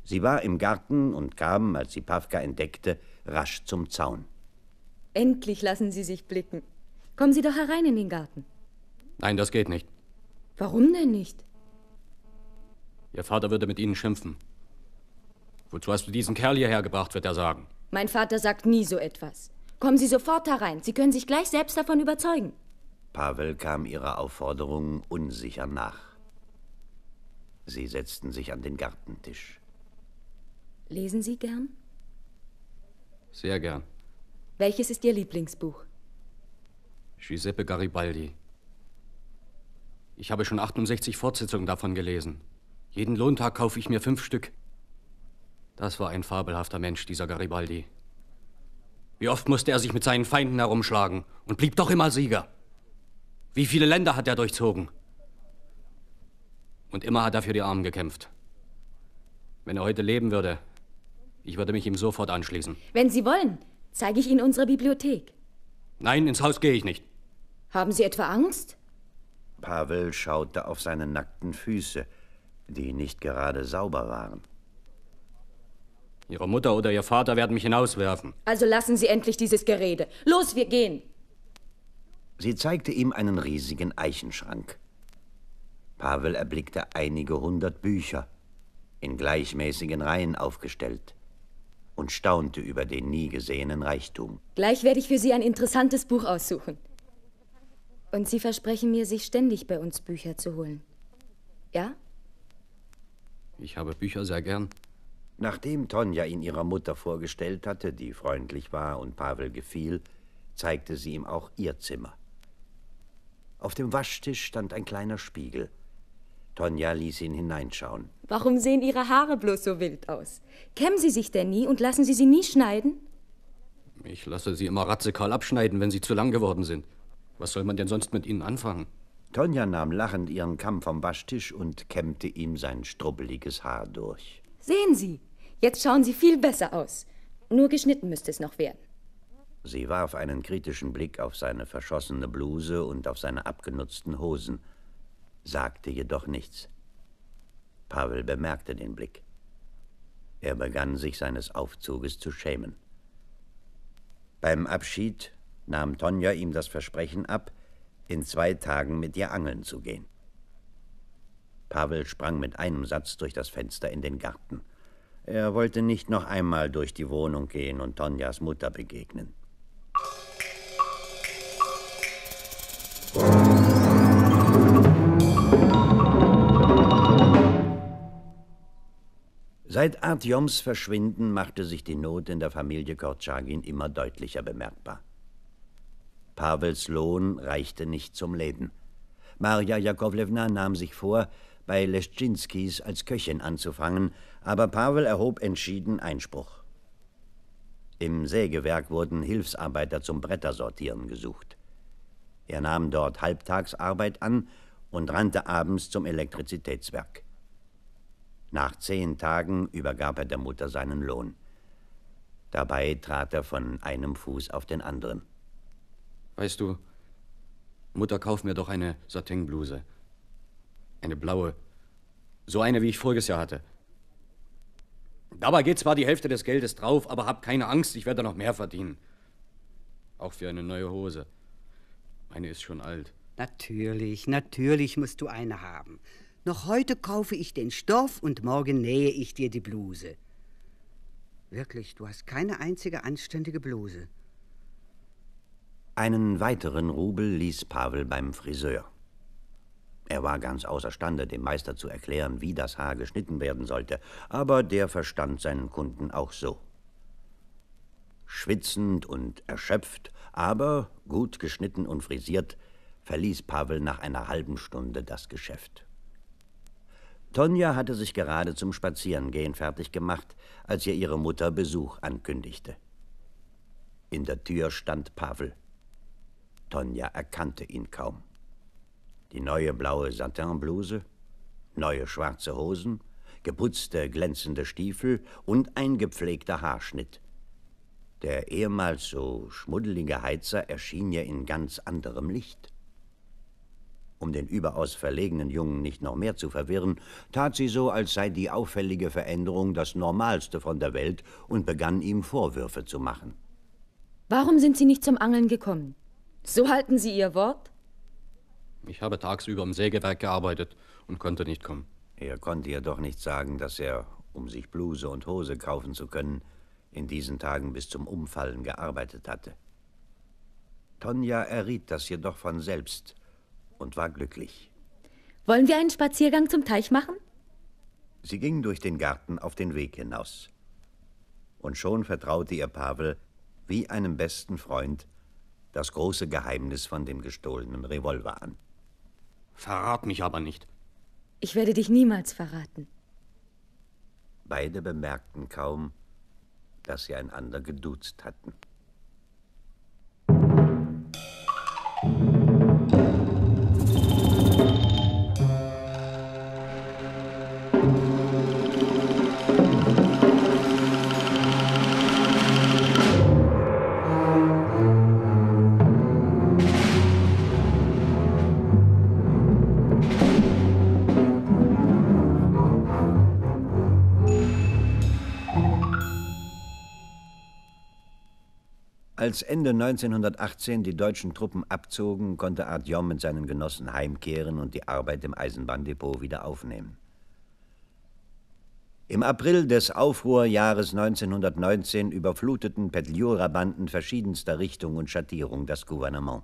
Sie war im Garten und kam, als sie Pawka entdeckte, rasch zum Zaun. Endlich lassen Sie sich blicken. Kommen Sie doch herein in den Garten. Nein, das geht nicht. Warum denn nicht? Ihr Vater würde mit Ihnen schimpfen. Wozu hast du diesen Kerl hierher gebracht, wird er sagen. Mein Vater sagt nie so etwas. Kommen Sie sofort herein. Sie können sich gleich selbst davon überzeugen. Pavel kam ihrer Aufforderung unsicher nach. Sie setzten sich an den Gartentisch. Lesen Sie gern? Sehr gern. Welches ist Ihr Lieblingsbuch? Giuseppe Garibaldi. Ich habe schon 68 Fortsetzungen davon gelesen. Jeden Lohntag kaufe ich mir fünf Stück. Das war ein fabelhafter Mensch, dieser Garibaldi. Wie oft musste er sich mit seinen Feinden herumschlagen und blieb doch immer Sieger. Wie viele Länder hat er durchzogen? Und immer hat er für die Armen gekämpft. Wenn er heute leben würde, ich würde mich ihm sofort anschließen. Wenn Sie wollen, zeige ich Ihnen unsere Bibliothek. Nein, ins Haus gehe ich nicht. Haben Sie etwa Angst? Pavel schaute auf seine nackten Füße, die nicht gerade sauber waren. Ihre Mutter oder Ihr Vater werden mich hinauswerfen. Also lassen Sie endlich dieses Gerede. Los, wir gehen. Sie zeigte ihm einen riesigen Eichenschrank. Pavel erblickte einige hundert Bücher, in gleichmäßigen Reihen aufgestellt, und staunte über den nie gesehenen Reichtum. Gleich werde ich für Sie ein interessantes Buch aussuchen. Und Sie versprechen mir, sich ständig bei uns Bücher zu holen. Ja? Ich habe Bücher sehr gern. Nachdem Tonja ihn ihrer Mutter vorgestellt hatte, die freundlich war und Pavel gefiel, zeigte sie ihm auch ihr Zimmer. Auf dem Waschtisch stand ein kleiner Spiegel. Tonja ließ ihn hineinschauen. Warum sehen Ihre Haare bloß so wild aus? Kämmen Sie sich denn nie und lassen Sie sie nie schneiden? Ich lasse sie immer ratzekahl abschneiden, wenn sie zu lang geworden sind. Was soll man denn sonst mit ihnen anfangen? Tonja nahm lachend ihren Kamm vom Waschtisch und kämmte ihm sein strubbeliges Haar durch. Sehen Sie, jetzt schauen Sie viel besser aus. Nur geschnitten müsste es noch werden. Sie warf einen kritischen Blick auf seine verschossene Bluse und auf seine abgenutzten Hosen, sagte jedoch nichts. Pavel bemerkte den Blick. Er begann sich seines Aufzuges zu schämen. Beim Abschied nahm Tonja ihm das Versprechen ab, in zwei Tagen mit ihr angeln zu gehen. Pavel sprang mit einem Satz durch das Fenster in den Garten. Er wollte nicht noch einmal durch die Wohnung gehen und Tonjas Mutter begegnen. Seit Artyoms Verschwinden machte sich die Not in der Familie Kortschagin immer deutlicher bemerkbar. Pavels Lohn reichte nicht zum Leben. Marja Jakowlewna nahm sich vor, bei Leschczynskis als Köchin anzufangen, aber Pavel erhob entschieden Einspruch. Im Sägewerk wurden Hilfsarbeiter zum Brettersortieren gesucht. Er nahm dort Halbtagsarbeit an und rannte abends zum Elektrizitätswerk. Nach zehn Tagen übergab er der Mutter seinen Lohn. Dabei trat er von einem Fuß auf den anderen. Weißt du, Mutter, kauf mir doch eine Satinbluse. Eine blaue. So eine, wie ich voriges Jahr hatte. Dabei geht zwar die Hälfte des Geldes drauf, aber hab keine Angst, ich werde noch mehr verdienen. Auch für eine neue Hose. Meine ist schon alt. Natürlich, natürlich musst du eine haben. Noch heute kaufe ich den Stoff und morgen nähe ich dir die Bluse. Wirklich, du hast keine einzige anständige Bluse. Einen weiteren Rubel ließ Pavel beim Friseur. Er war ganz außerstande, dem Meister zu erklären, wie das Haar geschnitten werden sollte, aber der verstand seinen Kunden auch so. Schwitzend und erschöpft, aber gut geschnitten und frisiert, verließ Pavel nach einer halben Stunde das Geschäft. Tonja hatte sich gerade zum Spazierengehen fertig gemacht, als ihr ihre Mutter Besuch ankündigte. In der Tür stand Pavel. Tonja erkannte ihn kaum. Die neue blaue Satinbluse, neue schwarze Hosen, geputzte glänzende Stiefel und ein gepflegter Haarschnitt. Der ehemals so schmuddelige Heizer erschien ihr in ganz anderem Licht. Um den überaus verlegenen Jungen nicht noch mehr zu verwirren, tat sie so, als sei die auffällige Veränderung das Normalste von der Welt und begann ihm Vorwürfe zu machen. Warum sind Sie nicht zum Angeln gekommen? So halten Sie Ihr Wort? Ich habe tagsüber im Sägewerk gearbeitet und konnte nicht kommen. Er konnte ihr doch nicht sagen, dass er, um sich Bluse und Hose kaufen zu können, in diesen Tagen bis zum Umfallen gearbeitet hatte. Tonja erriet das jedoch von selbst und war glücklich. Wollen wir einen Spaziergang zum Teich machen? Sie ging durch den Garten auf den Weg hinaus. Und schon vertraute ihr Pavel, wie einem besten Freund, das große Geheimnis von dem gestohlenen Revolver an. Verrat mich aber nicht. Ich werde dich niemals verraten. Beide bemerkten kaum, dass sie einander geduzt hatten. Als Ende 1918 die deutschen Truppen abzogen, konnte Artyom mit seinen Genossen heimkehren und die Arbeit im Eisenbahndepot wieder aufnehmen. Im April des Aufruhrjahres 1919 überfluteten Petliura-Banden verschiedenster Richtung und Schattierung das Gouvernement.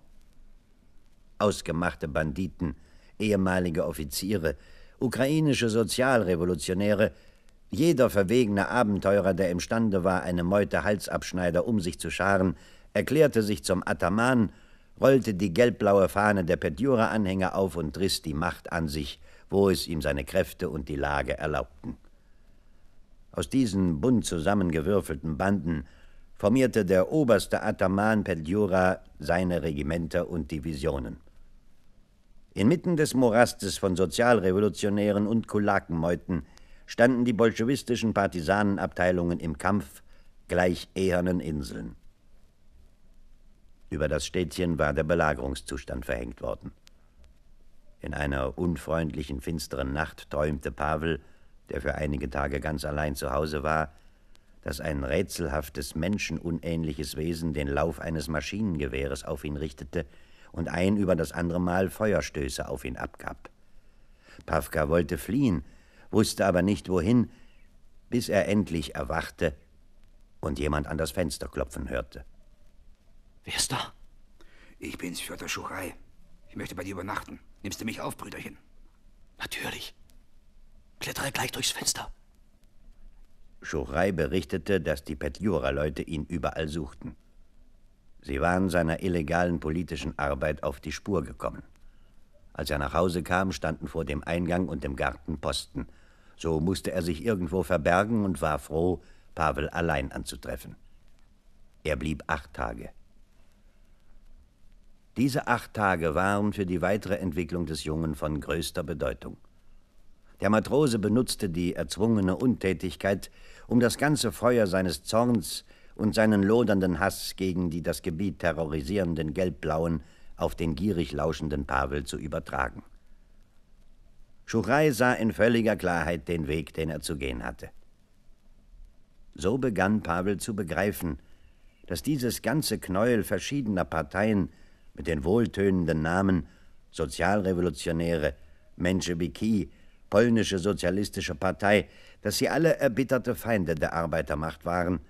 Ausgemachte Banditen, ehemalige Offiziere, ukrainische Sozialrevolutionäre, jeder verwegene Abenteurer, der imstande war, eine Meute Halsabschneider um sich zu scharen, erklärte sich zum Ataman, rollte die gelbblaue Fahne der Petjura-Anhänger auf und riss die Macht an sich, wo es ihm seine Kräfte und die Lage erlaubten. Aus diesen bunt zusammengewürfelten Banden formierte der oberste Ataman Pedjura seine Regimenter und Divisionen. Inmitten des Morastes von Sozialrevolutionären und Kulakenmeuten standen die bolschewistischen Partisanenabteilungen im Kampf gleich ehernen Inseln. Über das Städtchen war der Belagerungszustand verhängt worden. In einer unfreundlichen, finsteren Nacht träumte Pavel, der für einige Tage ganz allein zu Hause war, dass ein rätselhaftes, menschenunähnliches Wesen den Lauf eines Maschinengewehres auf ihn richtete und ein über das andere Mal Feuerstöße auf ihn abgab. Pavka wollte fliehen, wusste aber nicht wohin, bis er endlich erwachte und jemand an das Fenster klopfen hörte. Wer ist da? Ich bin's, Fjodor Schuchai. Ich möchte bei dir übernachten. Nimmst du mich auf, Brüderchen? Natürlich. Klettere gleich durchs Fenster. Schuchai berichtete, dass die Petjura-Leute ihn überall suchten. Sie waren seiner illegalen politischen Arbeit auf die Spur gekommen. Als er nach Hause kam, standen vor dem Eingang und dem Garten Posten. So musste er sich irgendwo verbergen und war froh, Pavel allein anzutreffen. Er blieb acht Tage. Diese acht Tage waren für die weitere Entwicklung des Jungen von größter Bedeutung. Der Matrose benutzte die erzwungene Untätigkeit, um das ganze Feuer seines Zorns und seinen lodernden Hass gegen die das Gebiet terrorisierenden Gelbblauen auf den gierig lauschenden Pavel zu übertragen. Schuchrei sah in völliger Klarheit den Weg, den er zu gehen hatte. So begann Pavel zu begreifen, dass dieses ganze Knäuel verschiedener Parteien mit den wohltönenden Namen Sozialrevolutionäre, Menschewiki, polnische sozialistische Partei, dass sie alle erbitterte Feinde der Arbeitermacht waren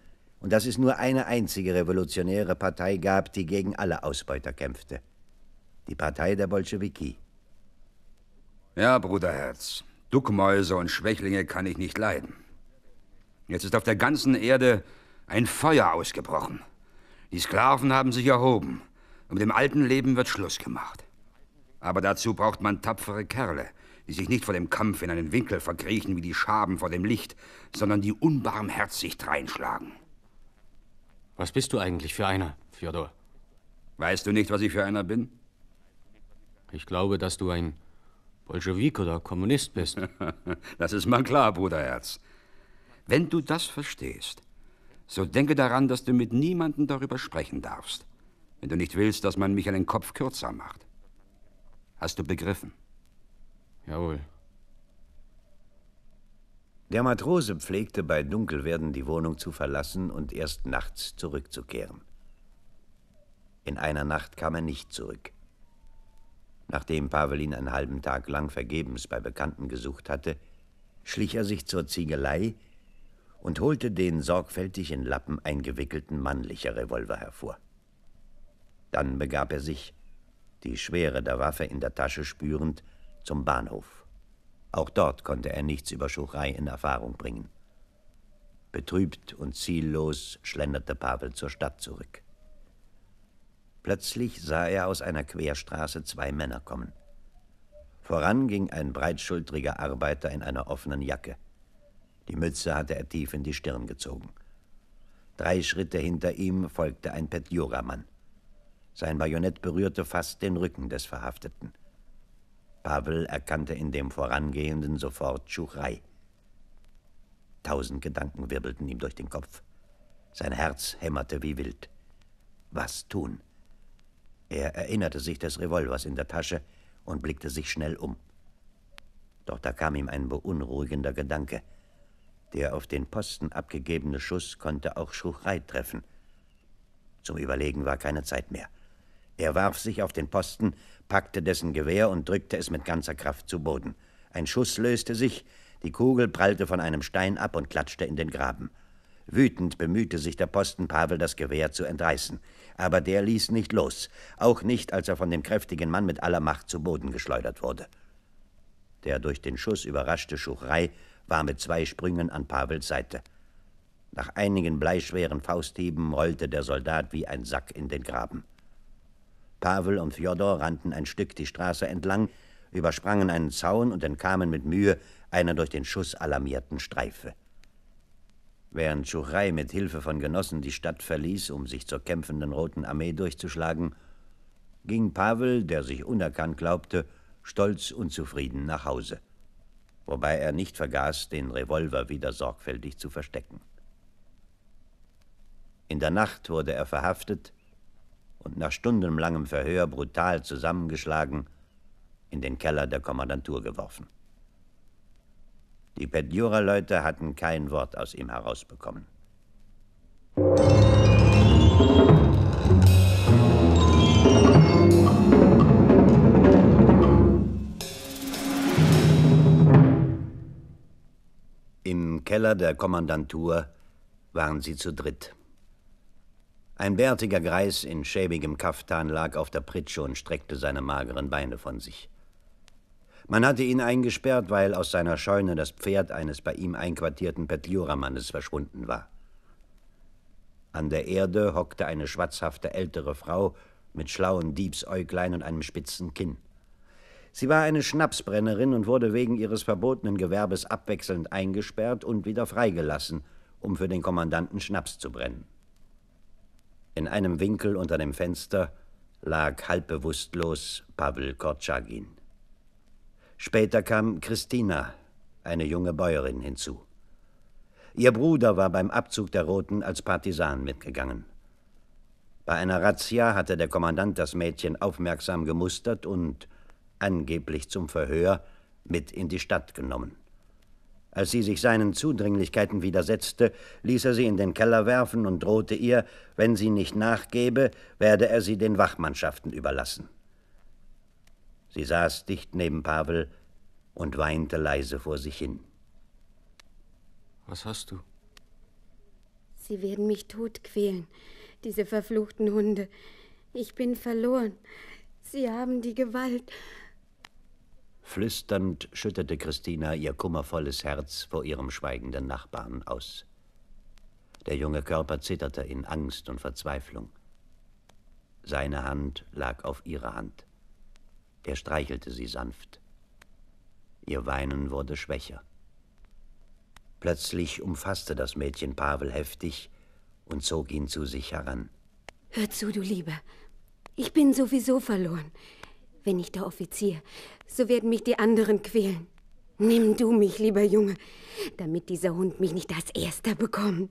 und dass es nur eine einzige revolutionäre Partei gab, die gegen alle Ausbeuter kämpfte. Die Partei der Bolschewiki. Ja, Bruderherz, Duckmäuse und Schwächlinge kann ich nicht leiden. Jetzt ist auf der ganzen Erde ein Feuer ausgebrochen. Die Sklaven haben sich erhoben. Und Mit dem alten Leben wird Schluss gemacht. Aber dazu braucht man tapfere Kerle, die sich nicht vor dem Kampf in einen Winkel verkriechen wie die Schaben vor dem Licht, sondern die unbarmherzig dreinschlagen. Was bist du eigentlich für einer, Fjodor? Weißt du nicht, was ich für einer bin? Ich glaube, dass du ein Bolschewik oder Kommunist bist. das ist mal klar, Bruderherz. Wenn du das verstehst, so denke daran, dass du mit niemandem darüber sprechen darfst. Wenn du nicht willst, dass man mich einen Kopf kürzer macht. Hast du begriffen? Jawohl. Der Matrose pflegte bei Dunkelwerden die Wohnung zu verlassen und erst nachts zurückzukehren. In einer Nacht kam er nicht zurück. Nachdem Pavelin einen halben Tag lang vergebens bei Bekannten gesucht hatte, schlich er sich zur Ziegelei und holte den sorgfältig in Lappen eingewickelten Mannlicher Revolver hervor. Dann begab er sich, die Schwere der Waffe in der Tasche spürend, zum Bahnhof. Auch dort konnte er nichts über Schuchrei in Erfahrung bringen. Betrübt und ziellos schlenderte Pavel zur Stadt zurück. Plötzlich sah er aus einer Querstraße zwei Männer kommen. Voran ging ein breitschultriger Arbeiter in einer offenen Jacke. Die Mütze hatte er tief in die Stirn gezogen. Drei Schritte hinter ihm folgte ein Petjura-Mann. Sein Bajonett berührte fast den Rücken des Verhafteten. Pavel erkannte in dem Vorangehenden sofort Schuchrei. Tausend Gedanken wirbelten ihm durch den Kopf. Sein Herz hämmerte wie wild. Was tun? Er erinnerte sich des Revolvers in der Tasche und blickte sich schnell um. Doch da kam ihm ein beunruhigender Gedanke. Der auf den Posten abgegebene Schuss konnte auch Schuchrei treffen. Zum Überlegen war keine Zeit mehr. Er warf sich auf den Posten, packte dessen Gewehr und drückte es mit ganzer Kraft zu Boden. Ein Schuss löste sich, die Kugel prallte von einem Stein ab und klatschte in den Graben. Wütend bemühte sich der Posten Pavel, das Gewehr zu entreißen. Aber der ließ nicht los, auch nicht, als er von dem kräftigen Mann mit aller Macht zu Boden geschleudert wurde. Der durch den Schuss überraschte Schuchrei war mit zwei Sprüngen an Pavels Seite. Nach einigen bleischweren Fausthieben rollte der Soldat wie ein Sack in den Graben. Pavel und Fjodor rannten ein Stück die Straße entlang, übersprangen einen Zaun und entkamen mit Mühe einer durch den Schuss alarmierten Streife. Während Schuchei mit Hilfe von Genossen die Stadt verließ, um sich zur kämpfenden Roten Armee durchzuschlagen, ging Pavel, der sich unerkannt glaubte, stolz und zufrieden nach Hause, wobei er nicht vergaß, den Revolver wieder sorgfältig zu verstecken. In der Nacht wurde er verhaftet und nach stundenlangem Verhör brutal zusammengeschlagen, in den Keller der Kommandantur geworfen. Die petjura leute hatten kein Wort aus ihm herausbekommen. Im Keller der Kommandantur waren sie zu dritt. Ein bärtiger Greis in schäbigem Kaftan lag auf der Pritsche und streckte seine mageren Beine von sich. Man hatte ihn eingesperrt, weil aus seiner Scheune das Pferd eines bei ihm einquartierten Petliura-Mannes verschwunden war. An der Erde hockte eine schwatzhafte ältere Frau mit schlauen Diebsäuglein und einem spitzen Kinn. Sie war eine Schnapsbrennerin und wurde wegen ihres verbotenen Gewerbes abwechselnd eingesperrt und wieder freigelassen, um für den Kommandanten Schnaps zu brennen. In einem Winkel unter dem Fenster lag halb bewusstlos Pavel Kortschagin. Später kam Christina, eine junge Bäuerin, hinzu. Ihr Bruder war beim Abzug der Roten als Partisan mitgegangen. Bei einer Razzia hatte der Kommandant das Mädchen aufmerksam gemustert und angeblich zum Verhör mit in die Stadt genommen. Als sie sich seinen Zudringlichkeiten widersetzte, ließ er sie in den Keller werfen und drohte ihr, wenn sie nicht nachgebe, werde er sie den Wachmannschaften überlassen. Sie saß dicht neben Pavel und weinte leise vor sich hin. Was hast du? Sie werden mich tot quälen, diese verfluchten Hunde. Ich bin verloren. Sie haben die Gewalt. Flüsternd schüttete Christina ihr kummervolles Herz vor ihrem schweigenden Nachbarn aus. Der junge Körper zitterte in Angst und Verzweiflung. Seine Hand lag auf ihrer Hand. Er streichelte sie sanft. Ihr Weinen wurde schwächer. Plötzlich umfasste das Mädchen Pavel heftig und zog ihn zu sich heran. Hör zu, du Liebe. Ich bin sowieso verloren. Wenn nicht der Offizier, so werden mich die anderen quälen. Nimm du mich, lieber Junge, damit dieser Hund mich nicht als Erster bekommt.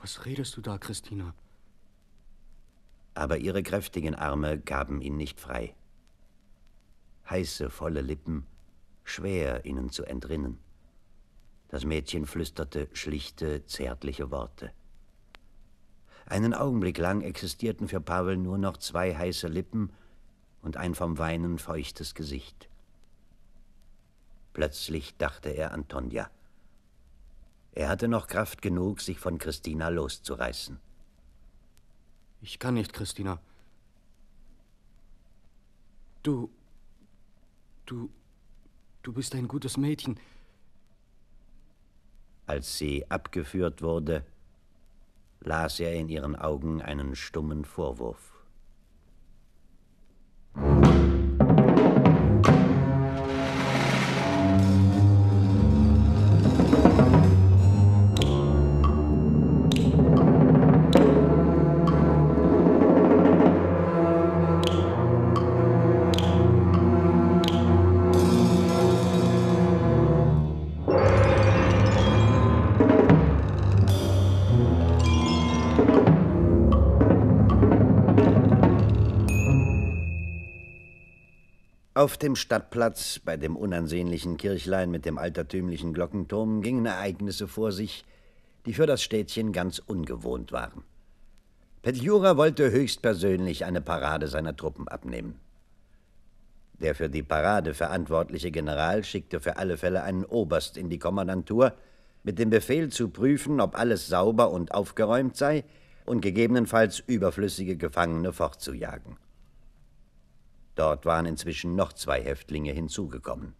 Was redest du da, Christina? Aber ihre kräftigen Arme gaben ihn nicht frei. Heiße, volle Lippen, schwer ihnen zu entrinnen. Das Mädchen flüsterte schlichte, zärtliche Worte. Einen Augenblick lang existierten für Pavel nur noch zwei heiße Lippen und ein vom Weinen feuchtes Gesicht. Plötzlich dachte er an Tonja. Er hatte noch Kraft genug, sich von Christina loszureißen. Ich kann nicht, Christina. Du. Du. Du bist ein gutes Mädchen. Als sie abgeführt wurde, las er in ihren Augen einen stummen Vorwurf. Auf dem Stadtplatz, bei dem unansehnlichen Kirchlein mit dem altertümlichen Glockenturm, gingen Ereignisse vor sich, die für das Städtchen ganz ungewohnt waren. Petjura wollte höchstpersönlich eine Parade seiner Truppen abnehmen. Der für die Parade verantwortliche General schickte für alle Fälle einen Oberst in die Kommandantur mit dem Befehl zu prüfen, ob alles sauber und aufgeräumt sei und gegebenenfalls überflüssige Gefangene fortzujagen. Dort waren inzwischen noch zwei Häftlinge hinzugekommen.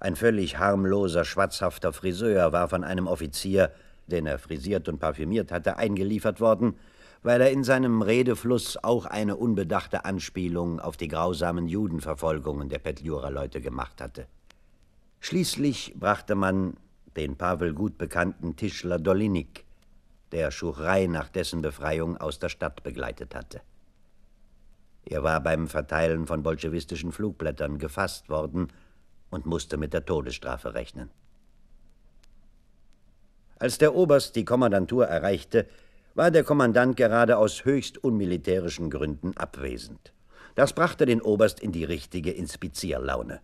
Ein völlig harmloser, schwatzhafter Friseur war von einem Offizier, den er frisiert und parfümiert hatte, eingeliefert worden, weil er in seinem Redefluss auch eine unbedachte Anspielung auf die grausamen Judenverfolgungen der Petjura-Leute gemacht hatte. Schließlich brachte man den Pavel gut bekannten Tischler Dolinik, der Schuchrei nach dessen Befreiung aus der Stadt begleitet hatte. Er war beim Verteilen von bolschewistischen Flugblättern gefasst worden und musste mit der Todesstrafe rechnen. Als der Oberst die Kommandantur erreichte, war der Kommandant gerade aus höchst unmilitärischen Gründen abwesend. Das brachte den Oberst in die richtige Inspizierlaune.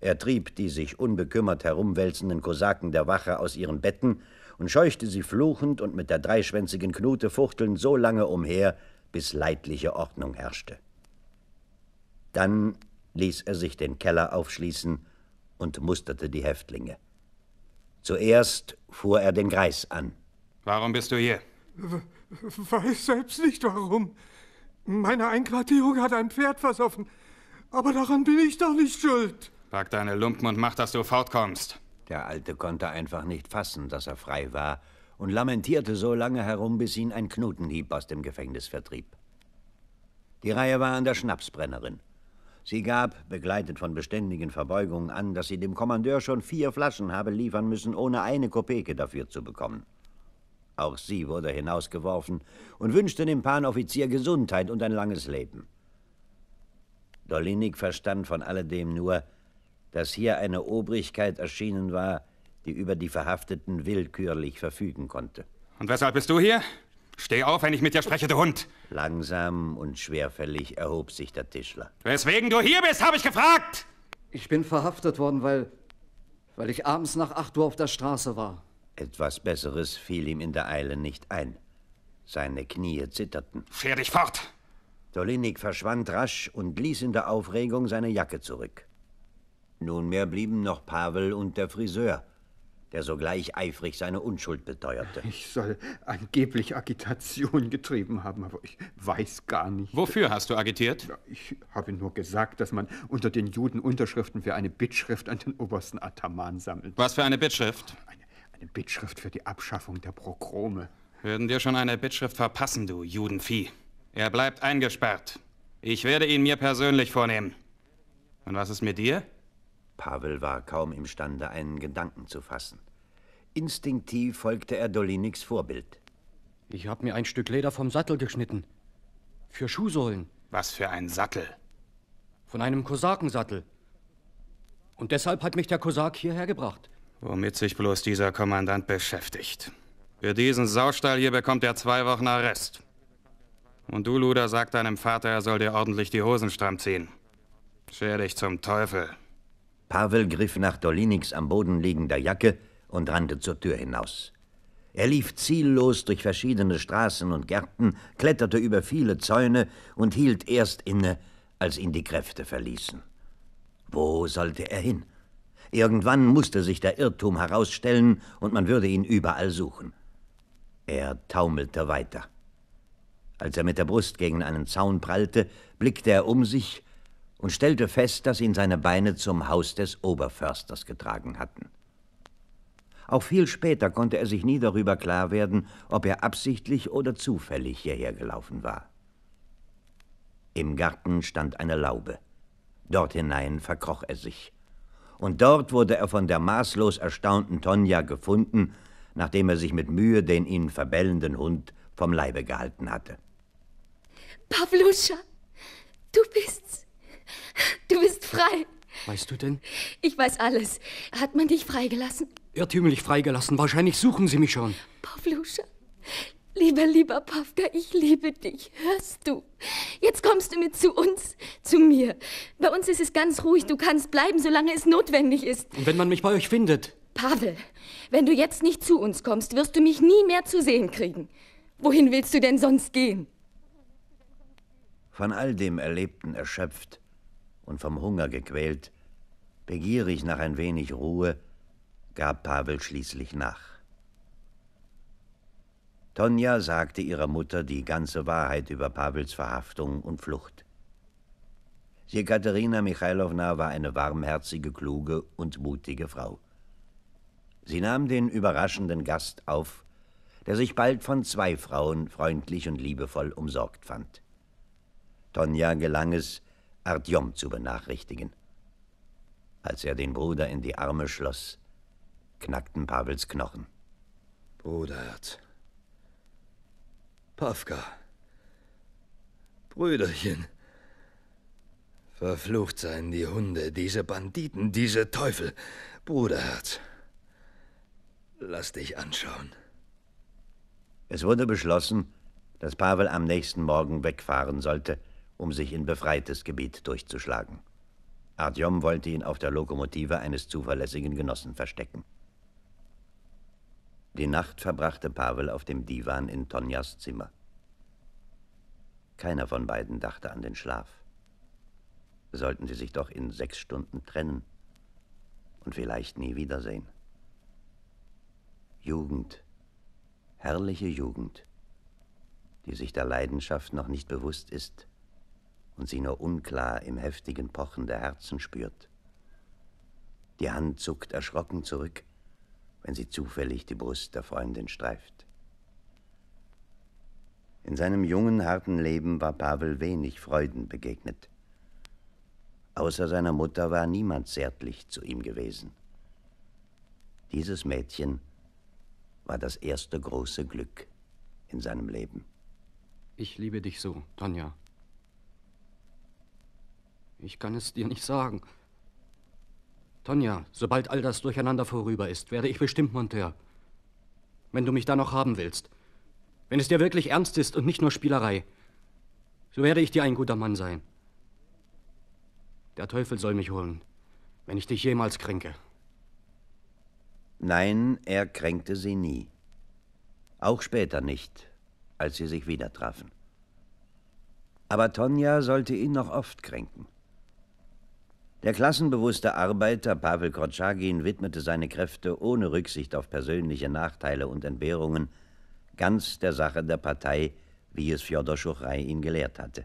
Er trieb die sich unbekümmert herumwälzenden Kosaken der Wache aus ihren Betten und scheuchte sie fluchend und mit der dreischwänzigen Knute fuchtelnd so lange umher, bis leidliche Ordnung herrschte. Dann ließ er sich den Keller aufschließen und musterte die Häftlinge. Zuerst fuhr er den Greis an. Warum bist du hier? Weiß selbst nicht warum. Meine Einquartierung hat ein Pferd versoffen. Aber daran bin ich doch nicht schuld. Pack deine Lumpen und mach, dass du fortkommst. Der Alte konnte einfach nicht fassen, dass er frei war und lamentierte so lange herum, bis ihn ein Knotenhieb aus dem Gefängnis vertrieb. Die Reihe war an der Schnapsbrennerin. Sie gab, begleitet von beständigen Verbeugungen, an, dass sie dem Kommandeur schon vier Flaschen habe liefern müssen, ohne eine Kopeke dafür zu bekommen. Auch sie wurde hinausgeworfen und wünschte dem Panoffizier Gesundheit und ein langes Leben. Dolinik verstand von alledem nur, dass hier eine Obrigkeit erschienen war, die über die Verhafteten willkürlich verfügen konnte. Und weshalb bist du hier? Steh auf, wenn ich mit dir spreche, du Hund! Langsam und schwerfällig erhob sich der Tischler. Weswegen du hier bist, habe ich gefragt! Ich bin verhaftet worden, weil. weil ich abends nach 8 Uhr auf der Straße war. Etwas Besseres fiel ihm in der Eile nicht ein. Seine Knie zitterten. Scher dich fort! Dolinik verschwand rasch und ließ in der Aufregung seine Jacke zurück. Nunmehr blieben noch Pavel und der Friseur, der sogleich eifrig seine Unschuld beteuerte. Ich soll angeblich Agitation getrieben haben, aber ich weiß gar nicht. Wofür hast du agitiert? Ich habe nur gesagt, dass man unter den Juden Unterschriften für eine Bittschrift an den obersten Ataman sammelt. Was für eine Bittschrift? Eine, eine Bittschrift für die Abschaffung der Prokrome. Würden dir schon eine Bittschrift verpassen, du Judenvieh. Er bleibt eingesperrt. Ich werde ihn mir persönlich vornehmen. Und was ist mit dir? Pavel war kaum imstande, einen Gedanken zu fassen. Instinktiv folgte er Doliniks Vorbild. Ich habe mir ein Stück Leder vom Sattel geschnitten. Für Schuhsohlen. Was für ein Sattel? Von einem Kosakensattel. Und deshalb hat mich der Kosak hierher gebracht. Womit sich bloß dieser Kommandant beschäftigt. Für diesen Saustall hier bekommt er zwei Wochen Arrest. Und du, Luder, sag deinem Vater, er soll dir ordentlich die Hosen stramm ziehen. Scher dich zum Teufel. Pavel griff nach Doliniks am Boden liegender Jacke und rannte zur Tür hinaus. Er lief ziellos durch verschiedene Straßen und Gärten, kletterte über viele Zäune und hielt erst inne, als ihn die Kräfte verließen. Wo sollte er hin? Irgendwann musste sich der Irrtum herausstellen und man würde ihn überall suchen. Er taumelte weiter. Als er mit der Brust gegen einen Zaun prallte, blickte er um sich und stellte fest, dass ihn seine Beine zum Haus des Oberförsters getragen hatten. Auch viel später konnte er sich nie darüber klar werden, ob er absichtlich oder zufällig hierher gelaufen war. Im Garten stand eine Laube. Dort hinein verkroch er sich. Und dort wurde er von der maßlos erstaunten Tonja gefunden, nachdem er sich mit Mühe den ihn verbellenden Hund vom Leibe gehalten hatte. Pavluscha, du bist's. Du bist frei. Weißt du denn? Ich weiß alles. Hat man dich freigelassen? Irrtümlich freigelassen. Wahrscheinlich suchen sie mich schon. Pavlusha, lieber, lieber Pavka, ich liebe dich. Hörst du? Jetzt kommst du mit zu uns, zu mir. Bei uns ist es ganz ruhig. Du kannst bleiben, solange es notwendig ist. Und wenn man mich bei euch findet? Pavel, wenn du jetzt nicht zu uns kommst, wirst du mich nie mehr zu sehen kriegen. Wohin willst du denn sonst gehen? Von all dem Erlebten erschöpft, und vom Hunger gequält, begierig nach ein wenig Ruhe, gab Pavel schließlich nach. Tonja sagte ihrer Mutter die ganze Wahrheit über Pavels Verhaftung und Flucht. Jekaterina Michailowna war eine warmherzige, kluge und mutige Frau. Sie nahm den überraschenden Gast auf, der sich bald von zwei Frauen freundlich und liebevoll umsorgt fand. Tonja gelang es, Artyom zu benachrichtigen. Als er den Bruder in die Arme schloss, knackten Pavels Knochen. Bruderherz. Pavka. Brüderchen. Verflucht seien die Hunde, diese Banditen, diese Teufel. Bruderherz. Lass dich anschauen. Es wurde beschlossen, dass Pavel am nächsten Morgen wegfahren sollte – um sich in befreites Gebiet durchzuschlagen. Artyom wollte ihn auf der Lokomotive eines zuverlässigen Genossen verstecken. Die Nacht verbrachte Pavel auf dem Divan in Tonjas Zimmer. Keiner von beiden dachte an den Schlaf. Sollten sie sich doch in sechs Stunden trennen und vielleicht nie wiedersehen. Jugend, herrliche Jugend, die sich der Leidenschaft noch nicht bewusst ist, und sie nur unklar im heftigen Pochen der Herzen spürt. Die Hand zuckt erschrocken zurück, wenn sie zufällig die Brust der Freundin streift. In seinem jungen, harten Leben war Pavel wenig Freuden begegnet. Außer seiner Mutter war niemand zärtlich zu ihm gewesen. Dieses Mädchen war das erste große Glück in seinem Leben. Ich liebe dich so, Tonja. Ich kann es dir nicht sagen. Tonja, sobald all das durcheinander vorüber ist, werde ich bestimmt Monteur. Wenn du mich da noch haben willst. Wenn es dir wirklich ernst ist und nicht nur Spielerei, so werde ich dir ein guter Mann sein. Der Teufel soll mich holen, wenn ich dich jemals kränke. Nein, er kränkte sie nie. Auch später nicht, als sie sich wieder trafen. Aber Tonja sollte ihn noch oft kränken. Der klassenbewusste Arbeiter Pavel Korczagin widmete seine Kräfte ohne Rücksicht auf persönliche Nachteile und Entbehrungen ganz der Sache der Partei, wie es Fjodor Schuchrei ihn gelehrt hatte.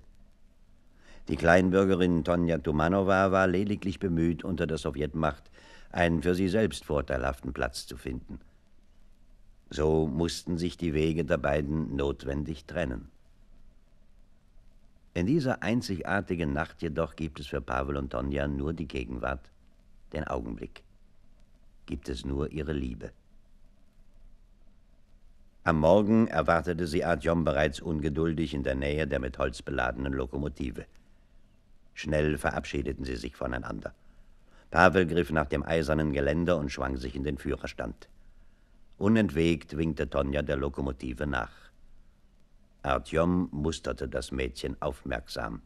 Die Kleinbürgerin Tonja Tumanowa war lediglich bemüht, unter der Sowjetmacht einen für sie selbst vorteilhaften Platz zu finden. So mussten sich die Wege der beiden notwendig trennen. In dieser einzigartigen Nacht jedoch gibt es für Pavel und Tonja nur die Gegenwart, den Augenblick. Gibt es nur ihre Liebe. Am Morgen erwartete sie Artyom bereits ungeduldig in der Nähe der mit Holz beladenen Lokomotive. Schnell verabschiedeten sie sich voneinander. Pavel griff nach dem eisernen Geländer und schwang sich in den Führerstand. Unentwegt winkte Tonja der Lokomotive nach. Artyom musterte das Mädchen aufmerksam.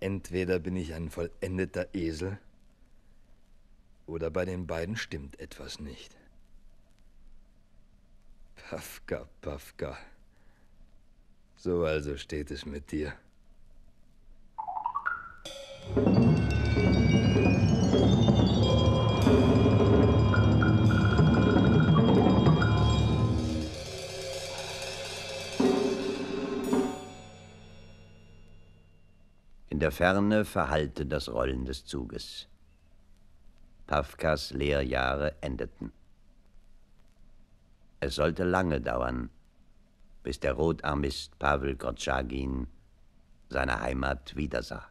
Entweder bin ich ein vollendeter Esel, oder bei den beiden stimmt etwas nicht. Pafka, Pafka. So also steht es mit dir. In der Ferne verhallte das Rollen des Zuges. Pavkas Lehrjahre endeten. Es sollte lange dauern, bis der Rotarmist Pavel Grotschagin seine Heimat wiedersah.